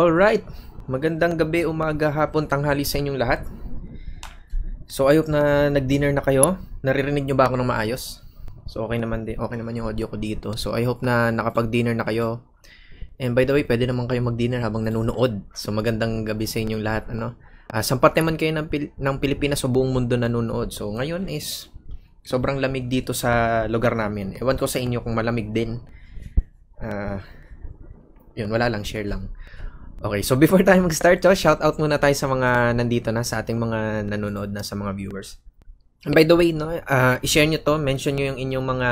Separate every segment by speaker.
Speaker 1: Alright, magandang gabi, umaga, hapon, tanghali sa inyong lahat. So, ayop na nag-dinner na kayo. Naririnig nyo ba ako ng maayos? So, okay naman, din, okay naman yung audio ko dito. So, I hope na nakapag-dinner na kayo. And by the way, pwede naman kayo mag-dinner habang nanonood. So, magandang gabi sa inyong lahat. Ano? Uh, parte man kayo ng, Pil- ng Pilipinas o buong mundo nanonood. So, ngayon is sobrang lamig dito sa lugar namin. Ewan ko sa inyo kung malamig din. Uh, yun, wala lang, share lang. Okay, so before tayo mag-start, oh, shout out muna tayo sa mga nandito na sa ating mga nanonood na sa mga viewers. And by the way, no, uh, i-share nyo to, mention nyo yung inyong mga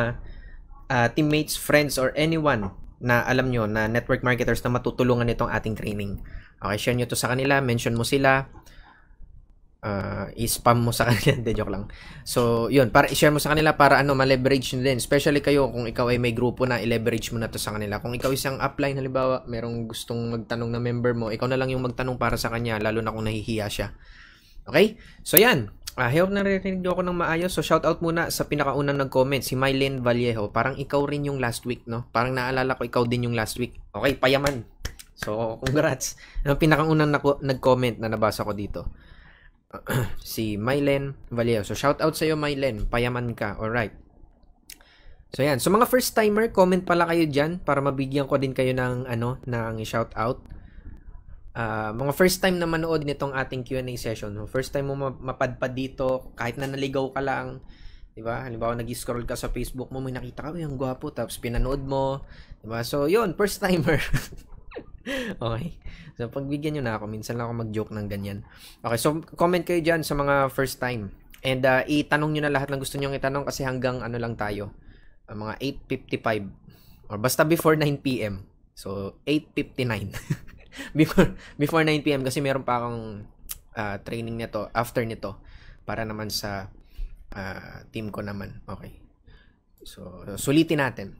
Speaker 1: uh, teammates, friends, or anyone na alam nyo na network marketers na matutulungan nitong ating training. Okay, share nyo to sa kanila, mention mo sila, uh, i-spam mo sa kanila. Hindi, joke lang. So, yun. Para i-share mo sa kanila para ano, ma-leverage nyo din. Especially kayo kung ikaw ay may grupo na, i-leverage mo na to sa kanila. Kung ikaw isang upline, halimbawa, merong gustong magtanong na member mo, ikaw na lang yung magtanong para sa kanya, lalo na kung nahihiya siya. Okay? So, yan. Uh, ah, I hope narinig nyo ako ng maayos. So, shout out muna sa pinakaunang nag-comment, si Mylene Vallejo. Parang ikaw rin yung last week, no? Parang naalala ko, ikaw din yung last week. Okay, payaman. So, congrats. Ang pinakaunang nag-comment na nabasa ko dito. si Mylen Vallejo. So, shout out sa iyo Mylen. Payaman ka. All right. So, yan. So, mga first-timer, comment pala kayo diyan para mabigyan ko din kayo ng, ano, ng shout out. Uh, ah, mga first time na manood nitong ating Q&A session. First time mo mapadpad dito, kahit na naligaw ka lang, 'di ba? Halimbawa nag-scroll ka sa Facebook mo, may nakita ka, yung gwapo, tapos pinanood mo, 'di ba? So, 'yun, first timer. okay. So, pagbigyan nyo na ako. Minsan lang ako mag-joke ng ganyan. Okay, so, comment kayo dyan sa mga first time. And uh, itanong nyo na lahat ng gusto nyo itanong kasi hanggang ano lang tayo. Uh, mga 8.55. Or basta before 9pm. So, 8.59. before, before 9pm kasi meron pa akong uh, training nito, after nito. Para naman sa uh, team ko naman. Okay. So, sulitin natin.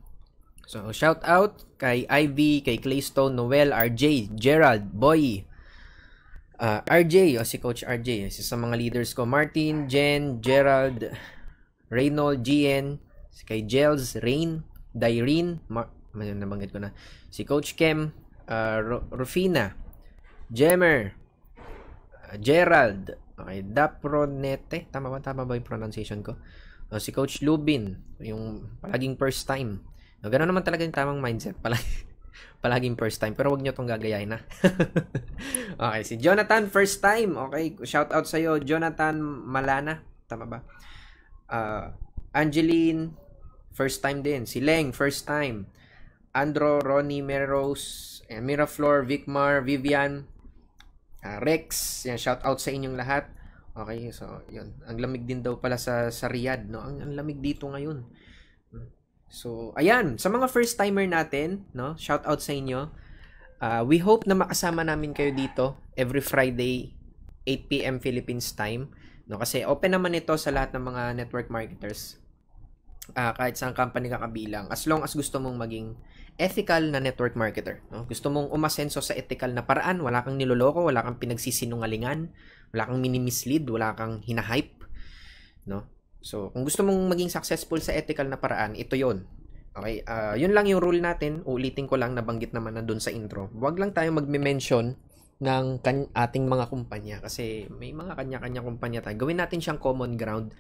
Speaker 1: So, shout out kay Ivy, kay Claystone, Noel, RJ, Gerald, Boy, uh, RJ, o si Coach RJ, eh, isa sa mga leaders ko, Martin, Jen, Gerald, Reynold, GN, si kay Gels, Rain, Dairine, Mar- nabanggit ko na, si Coach Kem, uh, Rufina, Jemmer, uh, Gerald, okay, Dapronete, tama ba, tama ba yung pronunciation ko? Uh, si Coach Lubin, yung palaging first time, No, ganun naman talaga yung tamang mindset. Palagi, palaging first time. Pero wag nyo tong gagayahin na. Ah. okay, si Jonathan, first time. Okay, shout out sa'yo. Jonathan Malana. Tama ba? Uh, Angeline, first time din. Si Leng, first time. Andro, Ronnie, Meros, eh, Miraflor, Vicmar, Vivian, uh, Rex. Yan, shout out sa inyong lahat. Okay, so yun. Ang lamig din daw pala sa, sa Riyadh, no? Ang, ang lamig dito ngayon. So, ayan, sa mga first timer natin, no? Shout out sa inyo. Uh, we hope na makasama namin kayo dito every Friday 8 PM Philippines time, no? Kasi open naman ito sa lahat ng mga network marketers. Uh, kahit saan company ka kabilang as long as gusto mong maging ethical na network marketer, no? Gusto mong umasenso sa ethical na paraan, wala kang niloloko, wala kang pinagsisinungalingan, wala kang mini wala kang hinahype, no? So, kung gusto mong maging successful sa ethical na paraan, ito yon. Okay, uh, yun lang yung rule natin. Uulitin ko lang, nabanggit naman na dun sa intro. Huwag lang tayo magme-mention ng kan- ating mga kumpanya kasi may mga kanya-kanya kumpanya tayo. Gawin natin siyang common ground.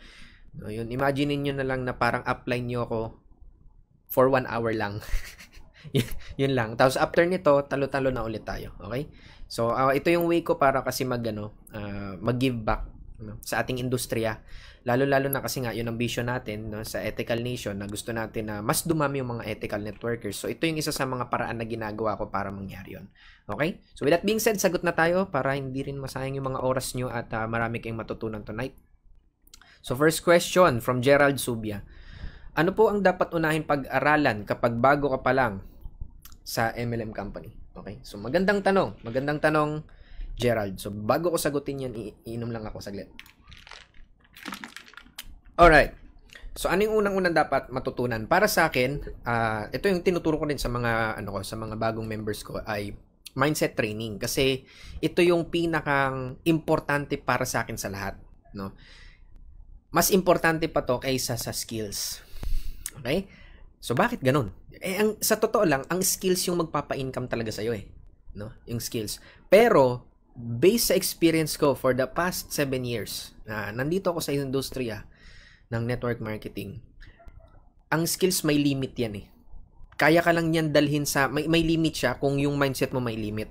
Speaker 1: No, yun, imagine niyo na lang na parang upline niyo ako for one hour lang. yun lang. Tapos after nito, talo-talo na ulit tayo. Okay? So, uh, ito yung way ko para kasi mag, ano, uh, mag-give back ano, sa ating industriya Lalo-lalo na kasi nga yun ang vision natin no, sa Ethical Nation na gusto natin na mas dumami yung mga ethical networkers. So ito yung isa sa mga paraan na ginagawa ko para mangyari yun. Okay? So with that being said, sagot na tayo para hindi rin masayang yung mga oras nyo at uh, marami kayong matutunan tonight. So first question from Gerald Subia. Ano po ang dapat unahin pag-aralan kapag bago ka pa lang sa MLM company? Okay? So magandang tanong. Magandang tanong, Gerald. So bago ko sagutin yan, iinom lang ako saglit. Alright. So ano yung unang-unang dapat matutunan para sa akin, uh, ito yung tinuturo ko din sa mga ano ko, sa mga bagong members ko ay mindset training kasi ito yung pinakang importante para sa akin sa lahat, no? Mas importante pa to kaysa sa skills. Okay? So bakit ganun? Eh ang sa totoo lang, ang skills yung magpapa-income talaga sa iyo eh, no? Yung skills. Pero based sa experience ko for the past 7 years na nandito ako sa industriya, ah, ng network marketing, ang skills may limit yan eh. Kaya ka lang yan dalhin sa, may, may limit siya kung yung mindset mo may limit.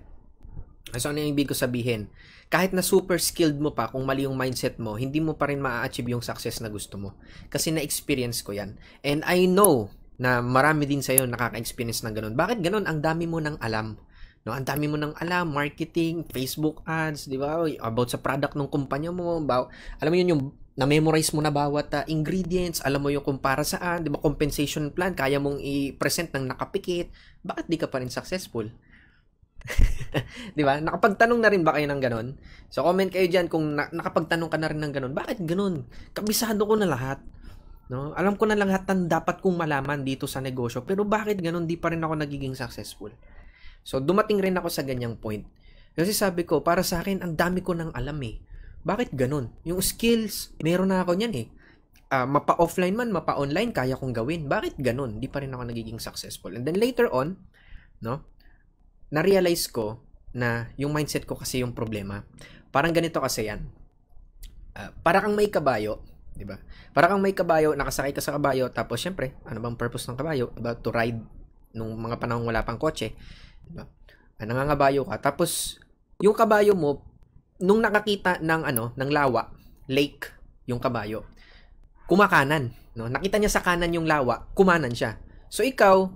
Speaker 1: So ano yung ibig ko sabihin? Kahit na super skilled mo pa, kung mali yung mindset mo, hindi mo pa rin maa achieve yung success na gusto mo. Kasi na-experience ko yan. And I know na marami din sa sa'yo nakaka-experience ng ganun. Bakit ganun? Ang dami mo ng alam. No, ang dami mo ng alam, marketing, Facebook ads, di ba? About sa product ng kumpanya mo, about, alam mo yun yung na-memorize mo na bawat uh, ingredients, alam mo yung kung para saan, di ba compensation plan, kaya mong i-present ng nakapikit, bakit di ka pa rin successful? di ba? Nakapagtanong na rin ba kayo ng ganun? So comment kayo diyan kung na- nakapagtanong ka na rin ng ganun. Bakit ganun? Kabisado ko na lahat. No? Alam ko na lang lahat ng dapat kong malaman dito sa negosyo, pero bakit ganun di pa rin ako nagiging successful? So dumating rin ako sa ganyang point. Kasi sabi ko, para sa akin, ang dami ko ng alam eh. Bakit ganun? Yung skills, meron na ako niyan eh. Uh, mapa-offline man, mapa-online, kaya kong gawin. Bakit ganun? Di pa rin ako nagiging successful. And then later on, no, na-realize ko na yung mindset ko kasi yung problema. Parang ganito kasi yan. Uh, para kang may kabayo, 'di ba? Para kang may kabayo, nakasakay ka sa kabayo, tapos syempre, ano bang purpose ng kabayo? Diba? To ride nung mga panahon wala pang kotse, 'di ba? Ah, nangangabayo ka. Tapos yung kabayo mo nung nakakita ng ano, ng lawa, lake, yung kabayo, kumakanan, no? Nakita niya sa kanan yung lawa, kumanan siya. So ikaw,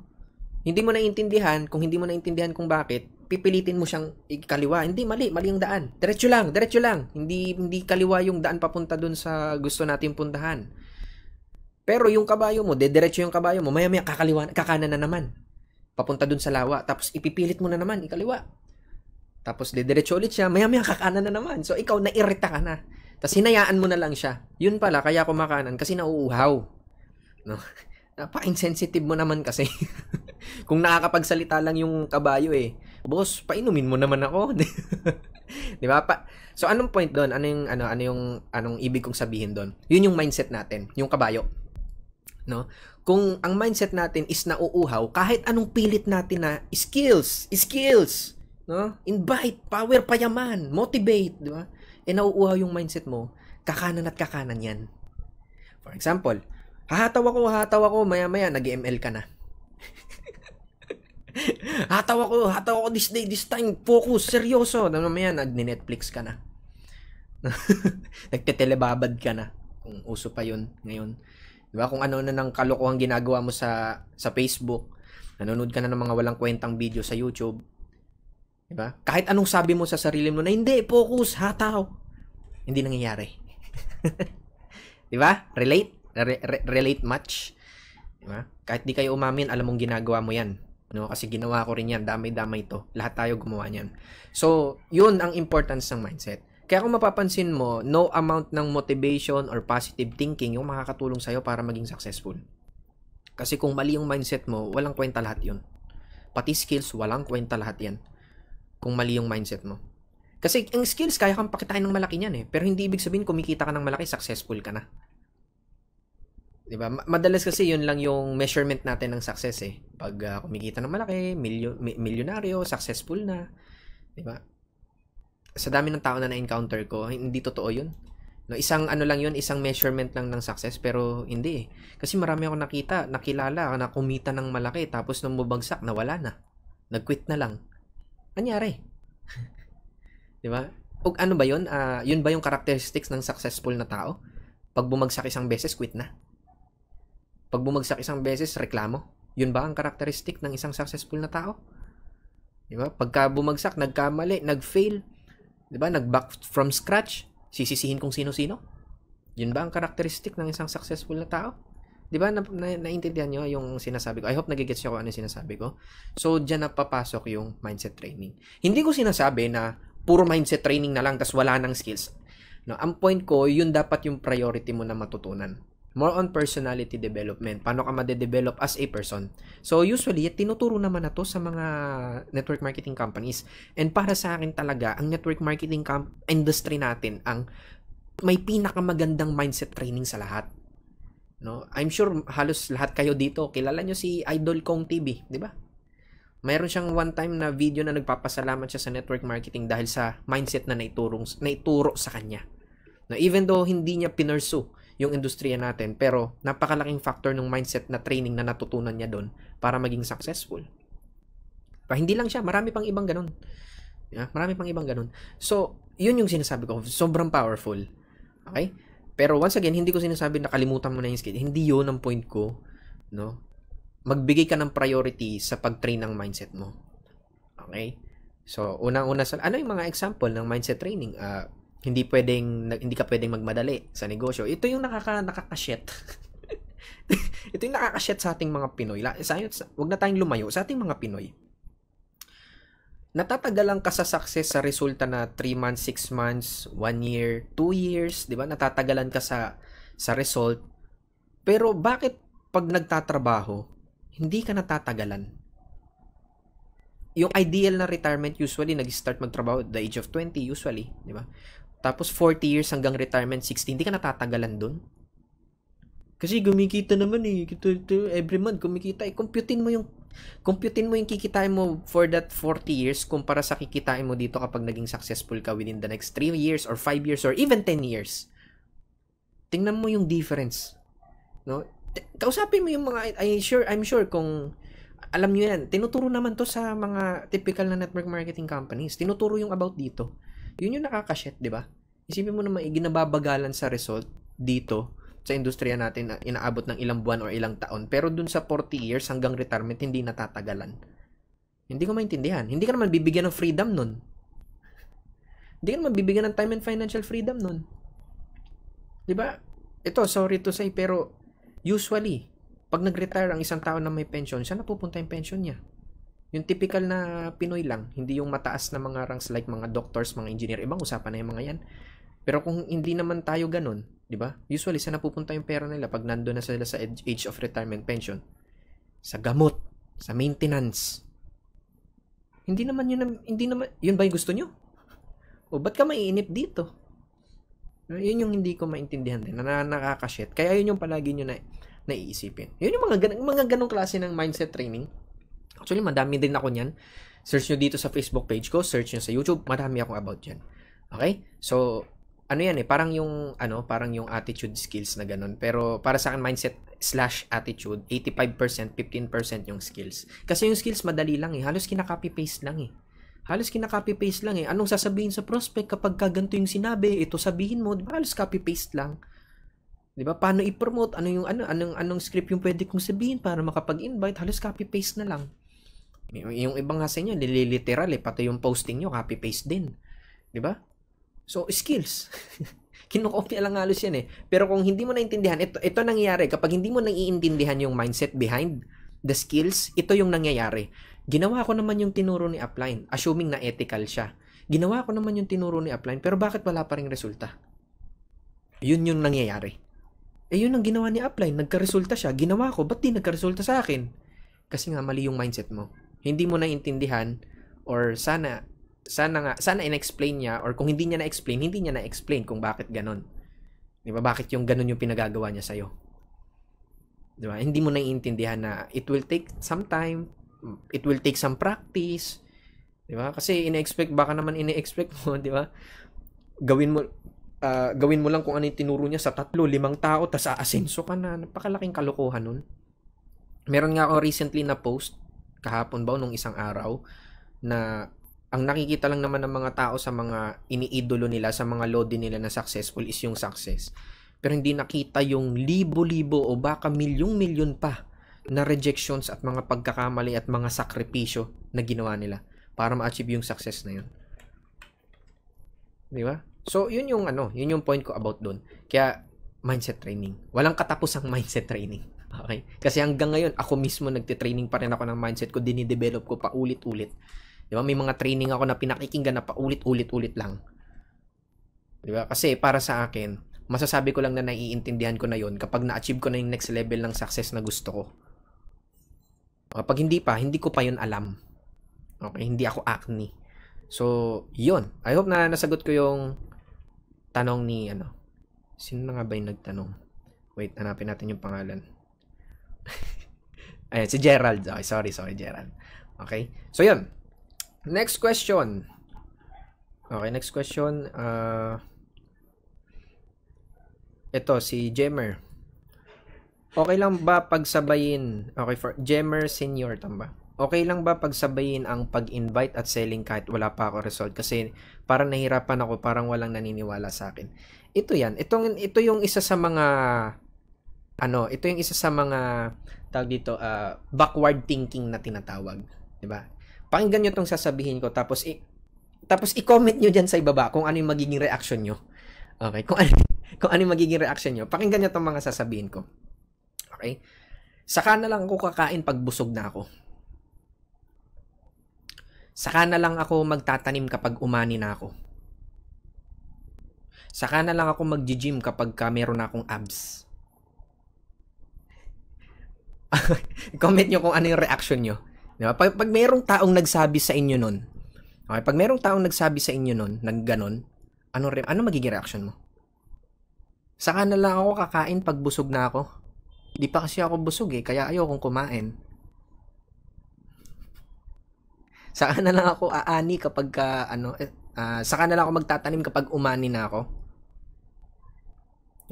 Speaker 1: hindi mo naintindihan, kung hindi mo naintindihan kung bakit, pipilitin mo siyang ikaliwa. Hindi mali, mali ang daan. Diretso lang, diretso lang. Hindi hindi kaliwa yung daan papunta doon sa gusto nating puntahan. Pero yung kabayo mo, dediretso yung kabayo mo, maya-maya kakaliwa, kakanan na naman. Papunta doon sa lawa, tapos ipipilit mo na naman ikaliwa. Tapos didiretso ulit siya, maya-maya kakanan na naman. So ikaw nairita ka na. Tapos hinayaan mo na lang siya. Yun pala kaya kumakanan kasi nauuhaw. No? Napaka-insensitive mo naman kasi. Kung nakakapagsalita lang yung kabayo eh. Boss, painumin mo naman ako. 'Di ba? Pa- so anong point doon? Ano yung ano ano yung anong ibig kong sabihin doon? Yun yung mindset natin, yung kabayo. No? Kung ang mindset natin is nauuhaw kahit anong pilit natin na skills, skills, no? Invite, power, payaman, motivate, di ba? E eh, nauuha yung mindset mo, kakanan at kakanan yan. For example, hahataw ako, hahataw ako, maya-maya, nag-ML ka na. hataw ako, hataw ako this day, this time, focus, seryoso. Mamaya, nag-Netflix ka na. Nagtetelebabad ka na. Kung uso pa yun ngayon. Di ba? Kung ano na ng kalokohan ginagawa mo sa, sa Facebook. Nanonood ka na ng mga walang kwentang video sa YouTube. Di ba? Kahit anong sabi mo sa sarili mo na hindi, focus, ha, tao. Hindi nangyayari. di ba? Relate? Re- re- relate much? Di ba? Kahit di kayo umamin, alam mong ginagawa mo yan. No? Kasi ginawa ko rin yan. Damay-damay ito. Lahat tayo gumawa niyan. So, yun ang importance ng mindset. Kaya kung mapapansin mo, no amount ng motivation or positive thinking yung makakatulong sa'yo para maging successful. Kasi kung mali yung mindset mo, walang kwenta lahat yun. Pati skills, walang kwenta lahat yan kung mali yung mindset mo. Kasi ang skills, kaya kang pakitain ng malaki niyan eh. Pero hindi ibig sabihin kumikita ka ng malaki, successful ka na. 'di ba? Madalas kasi 'yun lang yung measurement natin ng success eh. Pag uh, kumikita ng malaki, milyo, milyonaryo, successful na, 'di ba? Sa dami ng tao na na-encounter ko, hindi totoo 'yun. No, isang ano lang 'yun, isang measurement lang ng success, pero hindi eh. Kasi marami akong nakita, nakilala na kumita ng malaki tapos nung bumagsak, nawala na. Nag-quit na lang anyari. 'Di ba? O ano ba 'yon? Uh, ah, 'Yun ba yung characteristics ng successful na tao? Pag bumagsak isang beses, quit na. Pag bumagsak isang beses, reklamo. 'Yun ba ang characteristic ng isang successful na tao? 'Di ba? Pagka bumagsak, nagkamali, nagfail, 'di ba? Nag-back from scratch, sisisihin kung sino-sino. 'Yun ba ang characteristic ng isang successful na tao? 'Di ba na, na, naintindihan niyo yung sinasabi ko? I hope nagigets niyo kung ano yung sinasabi ko. So diyan na papasok yung mindset training. Hindi ko sinasabi na puro mindset training na lang tas wala nang skills. No, ang point ko, yun dapat yung priority mo na matutunan. More on personality development. Paano ka madedevelop as a person? So usually, tinuturo naman na to sa mga network marketing companies. And para sa akin talaga, ang network marketing industry natin ang may pinakamagandang mindset training sa lahat. No? I'm sure halos lahat kayo dito kilala nyo si Idol Kong TV, 'di ba? Mayroon siyang one time na video na nagpapasalamat siya sa network marketing dahil sa mindset na naiturong naituro sa kanya. No, even though hindi niya pinursu yung industriya natin, pero napakalaking factor ng mindset na training na natutunan niya doon para maging successful. Pa hindi lang siya, marami pang ibang ganun. Yeah, marami pang ibang ganun. So, yun yung sinasabi ko, sobrang powerful. Okay? Pero once again, hindi ko sinasabi na kalimutan mo na yung skill. Hindi yun ang point ko. No? Magbigay ka ng priority sa pag-train ng mindset mo. Okay? So, unang-una sa... Ano yung mga example ng mindset training? Uh, hindi pwedeng hindi ka pwedeng magmadali sa negosyo. Ito yung nakaka nakakashit. Ito yung nakakashit sa ating mga Pinoy. Sa, wag na tayong lumayo sa ating mga Pinoy natatagalan ka sa success sa resulta na 3 months, 6 months, 1 year, 2 years, 'di ba? Natatagalan ka sa sa result. Pero bakit pag nagtatrabaho, hindi ka natatagalan? Yung ideal na retirement usually nag-start magtrabaho at the age of 20 usually, 'di ba? Tapos 40 years hanggang retirement 60, hindi ka natatagalan doon. Kasi gumikita naman eh, every month kumikita, eh, computein mo yung Computin mo yung kikitain mo for that 40 years kumpara sa kikitain mo dito kapag naging successful ka within the next 3 years or 5 years or even 10 years. Tingnan mo yung difference. No? Kausapin mo yung mga I sure I'm sure kung alam niyo yan, tinuturo naman to sa mga typical na network marketing companies. Tinuturo yung about dito. Yun yung nakakashit, di ba? Isipin mo naman, iginababagalan eh, sa result dito sa industriya natin na inaabot ng ilang buwan or ilang taon. Pero dun sa 40 years hanggang retirement, hindi natatagalan. Hindi ko maintindihan. Hindi ka naman bibigyan ng freedom nun. Hindi ka naman bibigyan ng time and financial freedom nun. ba? Diba? Ito, sorry to say, pero usually, pag nag-retire ang isang tao na may pension, saan napupunta yung pension niya? Yung typical na Pinoy lang, hindi yung mataas na mga ranks like mga doctors, mga engineer. Ibang usapan na yung mga yan. Pero kung hindi naman tayo ganun, 'Di ba? Usually sa napupunta yung pera nila pag nandoon na sila sa age of retirement pension? Sa gamot, sa maintenance. Hindi naman yun hindi naman yun ba yung gusto niyo? O ba't ka maiinip dito? Yun yung hindi ko maintindihan din, na nakakashit. Kaya yun yung palagi nyo na naiisipin. Yun yung mga, gan- mga ganong klase ng mindset training. Actually, madami din ako niyan. Search nyo dito sa Facebook page ko, search nyo sa YouTube, marami akong about yan. Okay? So, ano yan eh, parang yung, ano, parang yung attitude skills na ganun. Pero para sa akin, mindset slash attitude, 85%, 15% yung skills. Kasi yung skills, madali lang eh. Halos kinakopy-paste lang eh. Halos kinakopy-paste lang eh. Anong sasabihin sa prospect kapag kaganto yung sinabi, ito sabihin mo, di ba? Halos copy-paste lang. 'Di ba? Paano i-promote? Ano yung ano anong anong script yung pwede kong sabihin para makapag-invite? Halos copy-paste na lang. Yung ibang nga sa inyo, nililiteral eh, pati yung posting nyo, copy-paste din. 'Di ba? So, skills. kinokopya lang halos yan eh. Pero kung hindi mo naintindihan, ito, ito nangyayari. Kapag hindi mo naiintindihan yung mindset behind the skills, ito yung nangyayari. Ginawa ko naman yung tinuro ni Upline, assuming na ethical siya. Ginawa ko naman yung tinuro ni Upline, pero bakit wala pa rin resulta? Yun yung nangyayari. Eh yun ang ginawa ni Upline, nagka-resulta siya. Ginawa ko, ba't di nagka-resulta sa akin? Kasi nga mali yung mindset mo. Hindi mo naiintindihan or sana sana nga, sana inexplain niya or kung hindi niya na-explain, hindi niya na-explain kung bakit ganun. 'Di ba? Bakit yung ganun yung pinagagawa niya sa iyo? 'Di ba? Hindi mo naiintindihan na it will take some time, it will take some practice. 'Di ba? Kasi ina baka naman ina-expect mo, 'di ba? Gawin mo uh, gawin mo lang kung ano yung tinuro niya sa tatlo, limang tao, tas aasenso ka na. Napakalaking kalokohan nun. Meron nga ako recently na post, kahapon ba, nung isang araw, na ang nakikita lang naman ng mga tao sa mga iniidolo nila, sa mga lodi nila na successful is yung success. Pero hindi nakita yung libo-libo o baka milyong-milyon pa na rejections at mga pagkakamali at mga sakripisyo na ginawa nila para ma-achieve yung success na yun. Di ba? So, yun yung ano, yun yung point ko about doon. Kaya, mindset training. Walang katapos ang mindset training. Okay? Kasi hanggang ngayon, ako mismo nagtitraining pa rin ako ng mindset ko, dinidevelop ko pa ulit-ulit. Di ba? May mga training ako na pinakikinggan na paulit-ulit-ulit lang. Di ba? Kasi para sa akin, masasabi ko lang na naiintindihan ko na yon kapag na-achieve ko na yung next level ng success na gusto ko. Kapag ah, hindi pa, hindi ko pa yon alam. Okay, hindi ako acne. So, yon I hope na nasagot ko yung tanong ni ano. Sino na nga ba yung nagtanong? Wait, hanapin natin yung pangalan. Ayan, si Gerald. Okay, sorry, sorry, Gerald. Okay? So, yun. Next question. Okay, next question. Uh, ito, si Jemmer. Okay lang ba pagsabayin? Okay, for Jemmer Senior, tamba. Okay lang ba pagsabayin ang pag-invite at selling kahit wala pa ako result? Kasi parang nahirapan ako, parang walang naniniwala sa akin. Ito yan. Itong, ito yung isa sa mga ano, ito yung isa sa mga tawag dito, uh, backward thinking na tinatawag, 'di ba? Pakinggan nyo tong sasabihin ko tapos i- tapos i-comment nyo dyan sa ibaba kung ano yung magiging reaction nyo. Okay? Kung ano, kung ano yung magiging reaction nyo. Pakinggan nyo tong mga sasabihin ko. Okay? Saka na lang ako kakain pag busog na ako. Saka na lang ako magtatanim kapag umani na ako. Saka na lang ako mag-gym kapag ka meron na akong abs. Comment nyo kung ano yung reaction nyo. Di Pag, pag merong taong nagsabi sa inyo nun, okay, pag merong taong nagsabi sa inyo nun, ganon, ano, re- ano magiging reaction mo? Saka na lang ako kakain pag busog na ako. Di pa kasi ako busog eh, kaya ayaw kong kumain. Saka na lang ako aani kapag ka, ano, eh, uh, saka na lang ako magtatanim kapag umani na ako.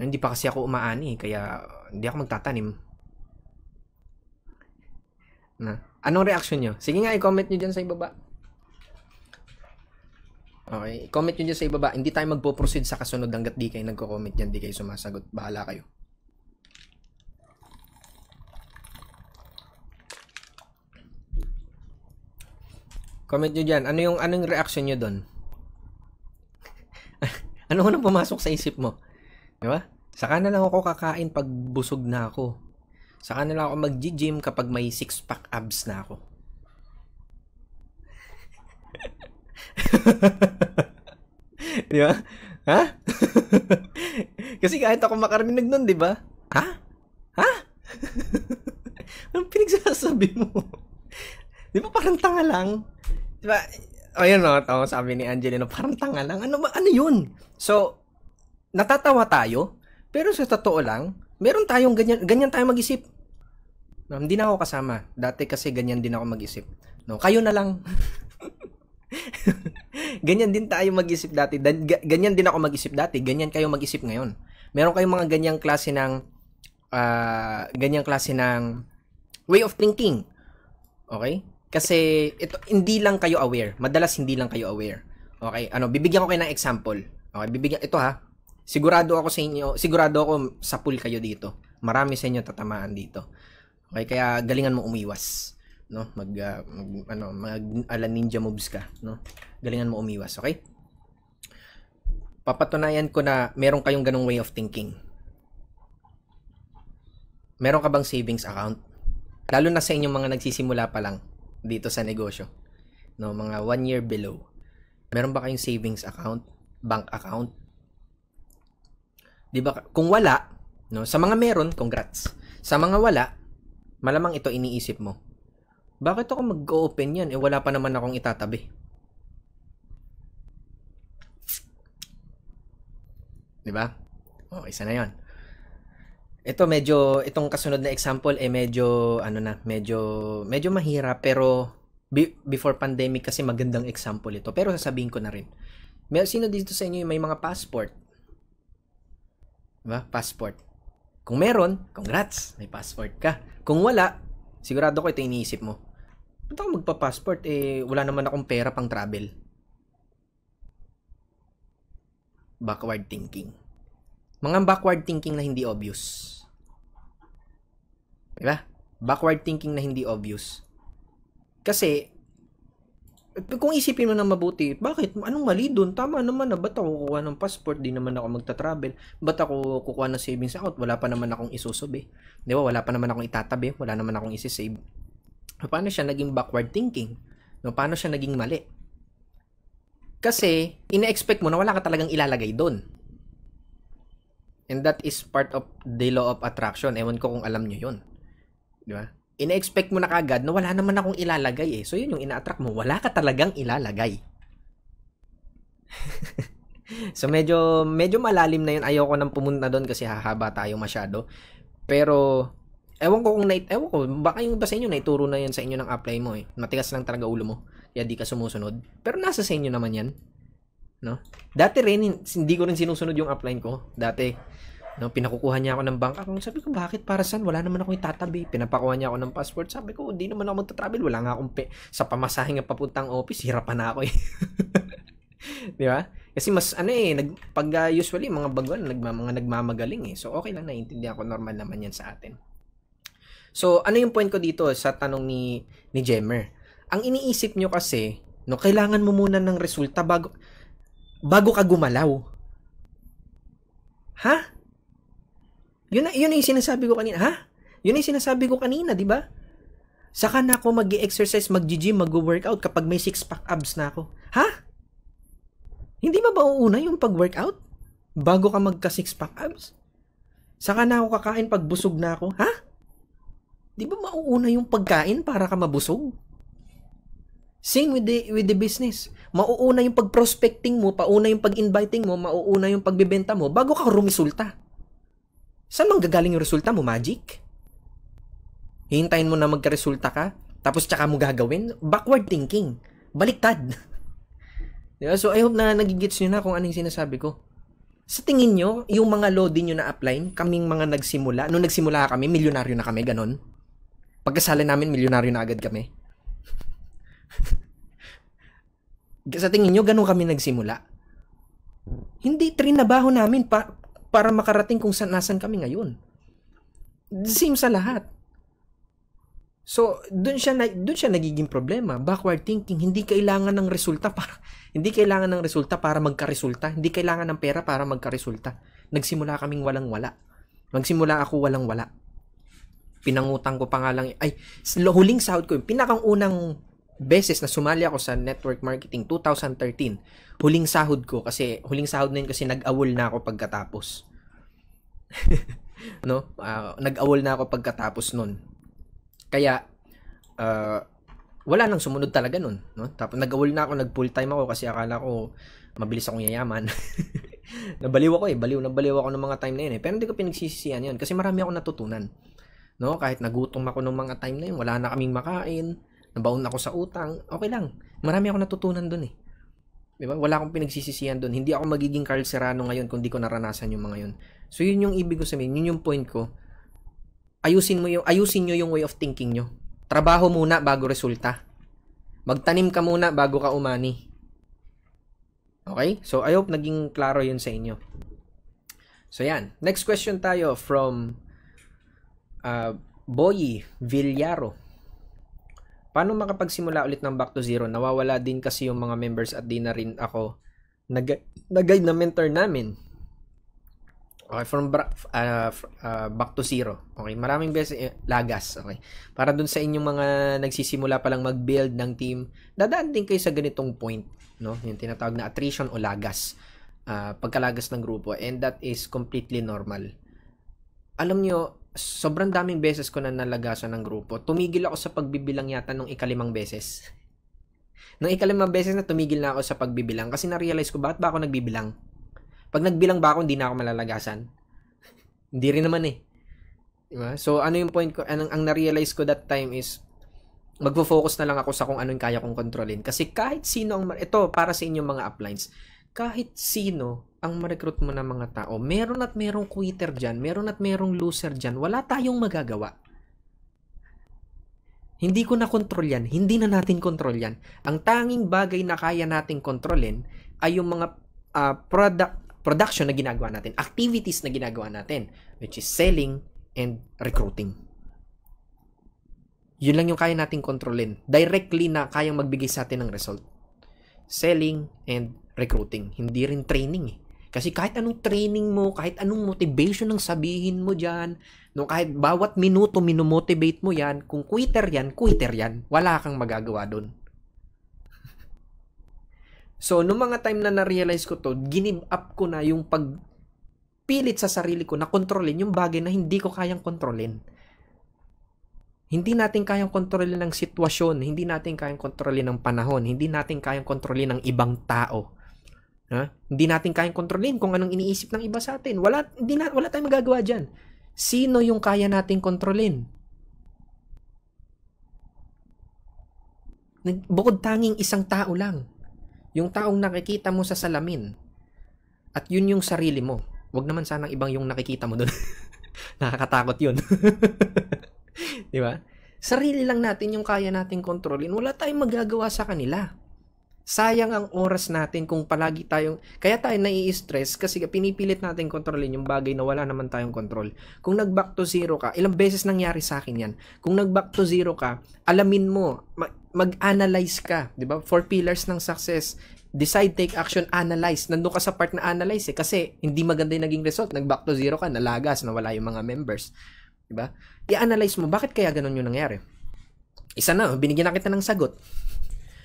Speaker 1: Hindi pa kasi ako umaani, kaya hindi ako magtatanim. Na. Anong reaction nyo? Sige nga, i-comment nyo dyan sa ibaba. Okay, i comment nyo dyan sa ibaba. Hindi tayo magpo-proceed sa kasunod hanggat di kayo nagko-comment dyan, di kayo sumasagot. Bahala kayo. Comment nyo dyan. Ano yung, anong reaction nyo doon? ano unang pumasok sa isip mo? Di ba? Saka na lang ako kakain pag busog na ako. Saka na lang ako mag-gym kapag may six-pack abs na ako. di ba? Ha? Kasi kahit ako makarinig nun, di ba? Ha? Ha? Anong pinagsasabi mo? di ba parang tanga lang? Di ba? O oh, yun o, oh, sabi ni Angelina, parang tanga lang. Ano ba? Ano yun? So, natatawa tayo, pero sa totoo lang, meron tayong ganyan, ganyan tayo mag-isip. No, hindi na ako kasama. Dati kasi ganyan din ako mag-isip. No, kayo na lang. ganyan din tayo mag-isip dati. ganyan din ako mag-isip dati. Ganyan kayo mag-isip ngayon. Meron kayong mga ganyang klase ng uh, ganyang klase ng way of thinking. Okay? Kasi ito hindi lang kayo aware. Madalas hindi lang kayo aware. Okay? Ano, bibigyan ko kayo ng example. Okay, bibigyan ito ha. Sigurado ako sa inyo, sigurado ako sa pool kayo dito. Marami sa inyo tatamaan dito. Okay, kaya galingan mo umiwas, no? Mag, uh, mag ano, mag ala ninja moves ka, no? Galingan mo umiwas, okay? Papatunayan ko na meron kayong ganung way of thinking. Meron ka bang savings account? Lalo na sa inyong mga nagsisimula pa lang dito sa negosyo. No, mga one year below. Meron ba kayong savings account, bank account? 'Di ba? Kung wala, no, sa mga meron, congrats. Sa mga wala, malamang ito iniisip mo. Bakit ako mag-open yan? Eh wala pa naman akong itatabi. Diba? Oh, isa na 'yon. Ito medyo itong kasunod na example eh medyo ano na, medyo medyo mahirap pero be, before pandemic kasi magandang example ito. Pero sasabihin ko na rin. May sino dito sa inyo may mga passport? Diba? Passport. Kung meron, congrats, may passport ka. Kung wala, sigurado ko ito iniisip mo. Ba't ako magpa-passport? Eh, wala naman akong pera pang travel. Backward thinking. Mga backward thinking na hindi obvious. Diba? Backward thinking na hindi obvious. Kasi, kung isipin mo na mabuti, bakit? Anong mali doon? Tama naman na, ba't ako kukuha ng passport? Di naman ako magta-travel. Ba't ako kukuha ng savings account? Wala pa naman akong isusubi. Di ba? Wala pa naman akong itatabi. Wala naman akong isisave. Paano siya naging backward thinking? No, paano siya naging mali? Kasi, ina-expect mo na wala ka talagang ilalagay doon. And that is part of the law of attraction. Ewan ko kung alam nyo yun. Di ba? ina-expect mo na kagad na wala naman akong ilalagay eh. So yun yung ina-attract mo, wala ka talagang ilalagay. so medyo medyo malalim na yun. Ayoko nang pumunta doon kasi hahaba tayo masyado. Pero ewan ko kung na ewan ko baka yung iba sa inyo ituro na yun sa inyo ng apply mo eh. Matigas lang talaga ulo mo. Kaya di ka sumusunod. Pero nasa sa inyo naman yan. No? Dati rin, hindi ko rin sinusunod yung upline ko. Dati, No, pinakukuha niya ako ng bank account. Sabi ko, bakit? Para saan? Wala naman akong itatabi. Pinapakuha niya ako ng passport. Sabi ko, hindi naman ako magta-travel. Wala nga akong pe. Sa pamasahe nga papuntang office, hirapan na ako eh. Di ba? Kasi mas ano eh, nag, pag uh, usually mga baguan, nag, mga nagmamagaling eh. So okay lang, naiintindihan ko. Normal naman yan sa atin. So ano yung point ko dito sa tanong ni, ni Jemmer? Ang iniisip nyo kasi, no, kailangan mo muna ng resulta bago, bago ka gumalaw. Ha? Yun, na, yun yung sinasabi ko kanina. Ha? Yun yung sinasabi ko kanina, di ba? Saka na ako mag exercise mag-gym, mag-workout kapag may six-pack abs na ako. Ha? Hindi ba ba uuna yung pag-workout? Bago ka magka six-pack abs? Saka na ako kakain pag busog na ako. Ha? Di ba mauuna yung pagkain para ka mabusog? Same with the, with the business. Mauuna yung pag-prospecting mo, pauna yung pag-inviting mo, mauuna yung pagbebenta mo, bago ka rumisulta. Saan manggagaling yung resulta mo, Magic? Hintayin mo na magka-resulta ka, tapos tsaka mo gagawin? Backward thinking. Baliktad. diba? So, I hope na nagigits nyo na kung anong sinasabi ko. Sa tingin nyo, yung mga load din nyo na apply, kaming mga nagsimula, nung nagsimula kami, milyonaryo na kami, ganon. Pagkasala namin, milyonaryo na agad kami. sa tingin nyo, ganun kami nagsimula. Hindi, trinabaho namin. Pa, para makarating kung saan nasan kami ngayon. Same sa lahat. So, doon siya doon siya nagiging problema, backward thinking. Hindi kailangan ng resulta para hindi kailangan ng resulta para magka-resulta. Hindi kailangan ng pera para magka-resulta. Nagsimula kaming walang wala. Nagsimula ako walang wala. Pinangutang ko pa nga lang ay huling sahod ko, yung pinakang unang beses na sumali ako sa network marketing 2013. Huling sahod ko kasi huling sahod na yun kasi nag-awol na ako pagkatapos. no? Uh, nag-awol na ako pagkatapos nun. Kaya uh, wala nang sumunod talaga nun, no? Tapos nag-awol na ako, nag full time ako kasi akala ko mabilis akong yayaman. nabaliw ako eh, baliw na baliw ako ng mga time na yun eh. Pero hindi ko pinagsisisihan yun kasi marami ako natutunan. No, kahit nagutom ako ng mga time na yun, wala na kaming makain, nabaon ako sa utang, okay lang. Marami ako natutunan doon eh. 'Di Wala akong pinagsisisihan doon. Hindi ako magiging Carl Serrano ngayon kung di ko naranasan yung mga 'yon. So yun yung ibig ko sabihin, yun yung point ko. Ayusin mo yung ayusin niyo yung way of thinking niyo. Trabaho muna bago resulta. Magtanim ka muna bago ka umani. Okay? So I hope naging klaro 'yun sa inyo. So yan, next question tayo from uh, Boyi Villaro paano makapagsimula ulit ng back to zero? Nawawala din kasi yung mga members at di na rin ako nag- guide na mentor namin. Okay, from bra- uh, uh, back to zero. Okay, maraming beses eh, lagas. Okay. Para dun sa inyong mga nagsisimula pa lang mag-build ng team, dadaan din kayo sa ganitong point, no? Yung tinatawag na attrition o lagas. Uh, pagkalagas ng grupo and that is completely normal. Alam nyo, sobrang daming beses ko na nalagasan ng grupo. Tumigil ako sa pagbibilang yata nung ikalimang beses. Nung ikalimang beses na tumigil na ako sa pagbibilang kasi na-realize ko bakit ba ako nagbibilang. Pag nagbilang ba ako, hindi na ako malalagasan. hindi rin naman eh. Diba? So, ano yung point ko? Ang, ang na-realize ko that time is, magfo-focus na lang ako sa kung anong kaya kong kontrolin. Kasi kahit sino ang, ito para sa inyong mga uplines, kahit sino ang marecruit mo ng mga tao, meron at merong quitter dyan, meron at merong loser dyan, wala tayong magagawa. Hindi ko na kontrol yan, hindi na natin kontrol yan. Ang tanging bagay na kaya nating kontrolin ay yung mga uh, ah, product, production na ginagawa natin, activities na ginagawa natin, which is selling and recruiting. Yun lang yung kaya nating kontrolin. Directly na kayang magbigay sa atin ng result. Selling and recruiting. Hindi rin training eh. Kasi kahit anong training mo, kahit anong motivation ang sabihin mo dyan, no, kahit bawat minuto minomotivate mo yan, kung quitter yan, quitter yan. Wala kang magagawa dun. so, nung mga time na na-realize ko to, ginib up ko na yung pagpilit sa sarili ko na kontrolin yung bagay na hindi ko kayang kontrolin. Hindi natin kayang kontrolin ng sitwasyon, hindi natin kayang kontrolin ng panahon, hindi natin kayang kontrolin ng ibang tao Ha? Hindi natin kayang kontrolin kung anong iniisip ng iba sa atin. Wala, hindi na, wala tayong magagawa dyan. Sino yung kaya nating kontrolin? Bukod tanging isang tao lang. Yung taong nakikita mo sa salamin. At yun yung sarili mo. Huwag naman sanang ibang yung nakikita mo doon. Nakakatakot yun. Di ba? Sarili lang natin yung kaya nating kontrolin. Wala tayong magagawa sa kanila sayang ang oras natin kung palagi tayong, kaya tayo nai-stress kasi pinipilit natin kontrolin yung bagay na wala naman tayong control Kung nag-back to zero ka, ilang beses nangyari sa akin yan. Kung nag-back to zero ka, alamin mo, mag-analyze ka, di ba? Four pillars ng success. Decide, take action, analyze. Nandun ka sa part na analyze eh, kasi hindi maganda yung naging result. Nag-back to zero ka, nalagas, nawala yung mga members. Di ba? I-analyze mo, bakit kaya ganun yung nangyari? Isa na, binigyan na kita ng sagot.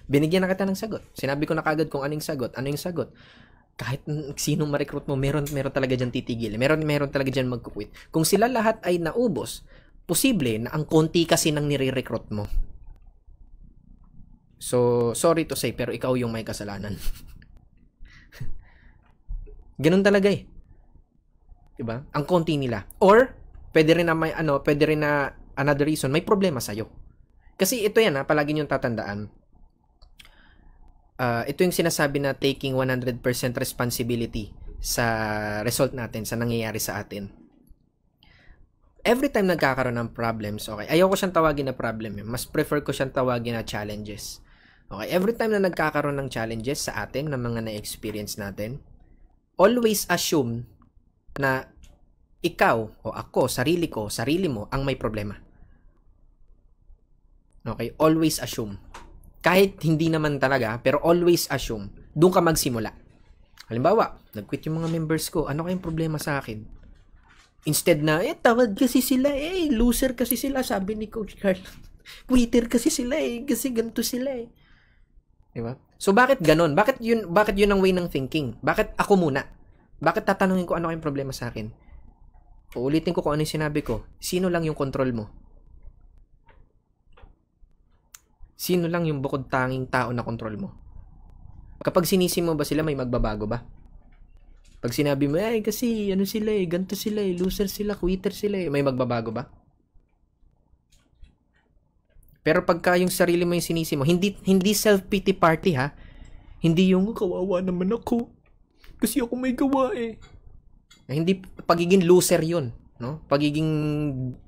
Speaker 1: Binigyan na kita ng sagot. Sinabi ko na kagad kung anong sagot, ano yung sagot. Kahit sinong ma-recruit mo, meron, meron talaga dyan titigil. Meron, meron talaga dyan mag-quit. Kung sila lahat ay naubos, posible na ang konti kasi nang nire-recruit mo. So, sorry to say, pero ikaw yung may kasalanan. Ganun talaga eh. 'Di ba? Ang konti nila. Or pwede rin na may ano, pwede rin na another reason, may problema sa iyo. Kasi ito yan ha, palagi niyo tatandaan uh, ito yung sinasabi na taking 100% responsibility sa result natin, sa nangyayari sa atin. Every time nagkakaroon ng problems, okay, ayaw ko siyang tawagin na problem. Eh. Mas prefer ko siyang tawagin na challenges. Okay, every time na nagkakaroon ng challenges sa atin, ng mga na-experience natin, always assume na ikaw o ako, sarili ko, sarili mo, ang may problema. Okay, always assume kahit hindi naman talaga, pero always assume, doon ka magsimula. Halimbawa, nag-quit yung mga members ko, ano kayong problema sa akin? Instead na, eh, tawad kasi sila, eh, loser kasi sila, sabi ni Coach Carl. Quitter kasi sila eh, kasi ganito sila eh. Di So, bakit ganon? Bakit yun, bakit yun ang way ng thinking? Bakit ako muna? Bakit tatanungin ko ano kayong problema sa akin? Uulitin ko kung ano yung sinabi ko. Sino lang yung control mo? sino lang yung bukod tanging tao na kontrol mo? Kapag sinisi mo ba sila, may magbabago ba? Pag sinabi mo, ay kasi ano sila eh, ganto sila eh, loser sila, quitter sila eh, may magbabago ba? Pero pagka yung sarili mo yung sinisi mo, hindi, hindi self-pity party ha. Hindi yung kawawa naman ako. Kasi ako may gawa eh. Hindi, pagiging loser yun. No? Pagiging,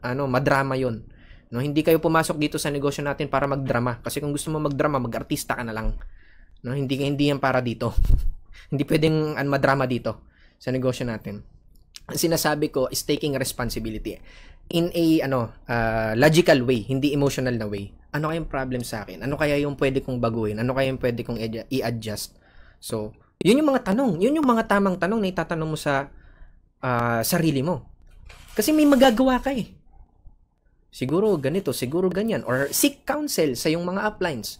Speaker 1: ano, madrama yun. No, hindi kayo pumasok dito sa negosyo natin para magdrama kasi kung gusto mo magdrama, magartista ka na lang. No, hindi hindi yan para dito. hindi pwedeng an madrama dito sa negosyo natin. Ang sinasabi ko is taking responsibility in a ano uh, logical way, hindi emotional na way. Ano kaya yung problem sa akin? Ano kaya yung pwede kong baguhin? Ano kaya yung pwede kong i-adjust? So, yun yung mga tanong. Yun yung mga tamang tanong na itatanong mo sa uh, sarili mo. Kasi may magagawa ka eh. Siguro ganito, siguro ganyan. Or seek counsel sa yung mga uplines.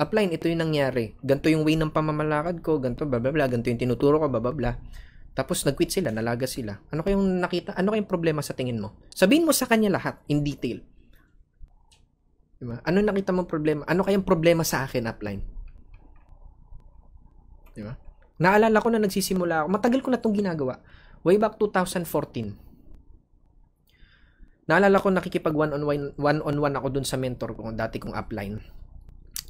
Speaker 1: Upline, ito yung nangyari. Ganto yung way ng pamamalakad ko, ganto bla ganto yung tinuturo ko, bla bla bla. Tapos nagquit sila, nalaga sila. Ano kayong nakita? Ano kayong problema sa tingin mo? Sabihin mo sa kanya lahat in detail. Diba? Ano nakita mong problema? Ano kayang problema sa akin upline? Diba? Naalala ko na nagsisimula ako. Matagal ko na itong ginagawa. Way back 2014. Naalala ko nakikipag one-on-one one-on-one ako dun sa mentor ko, dati kong upline.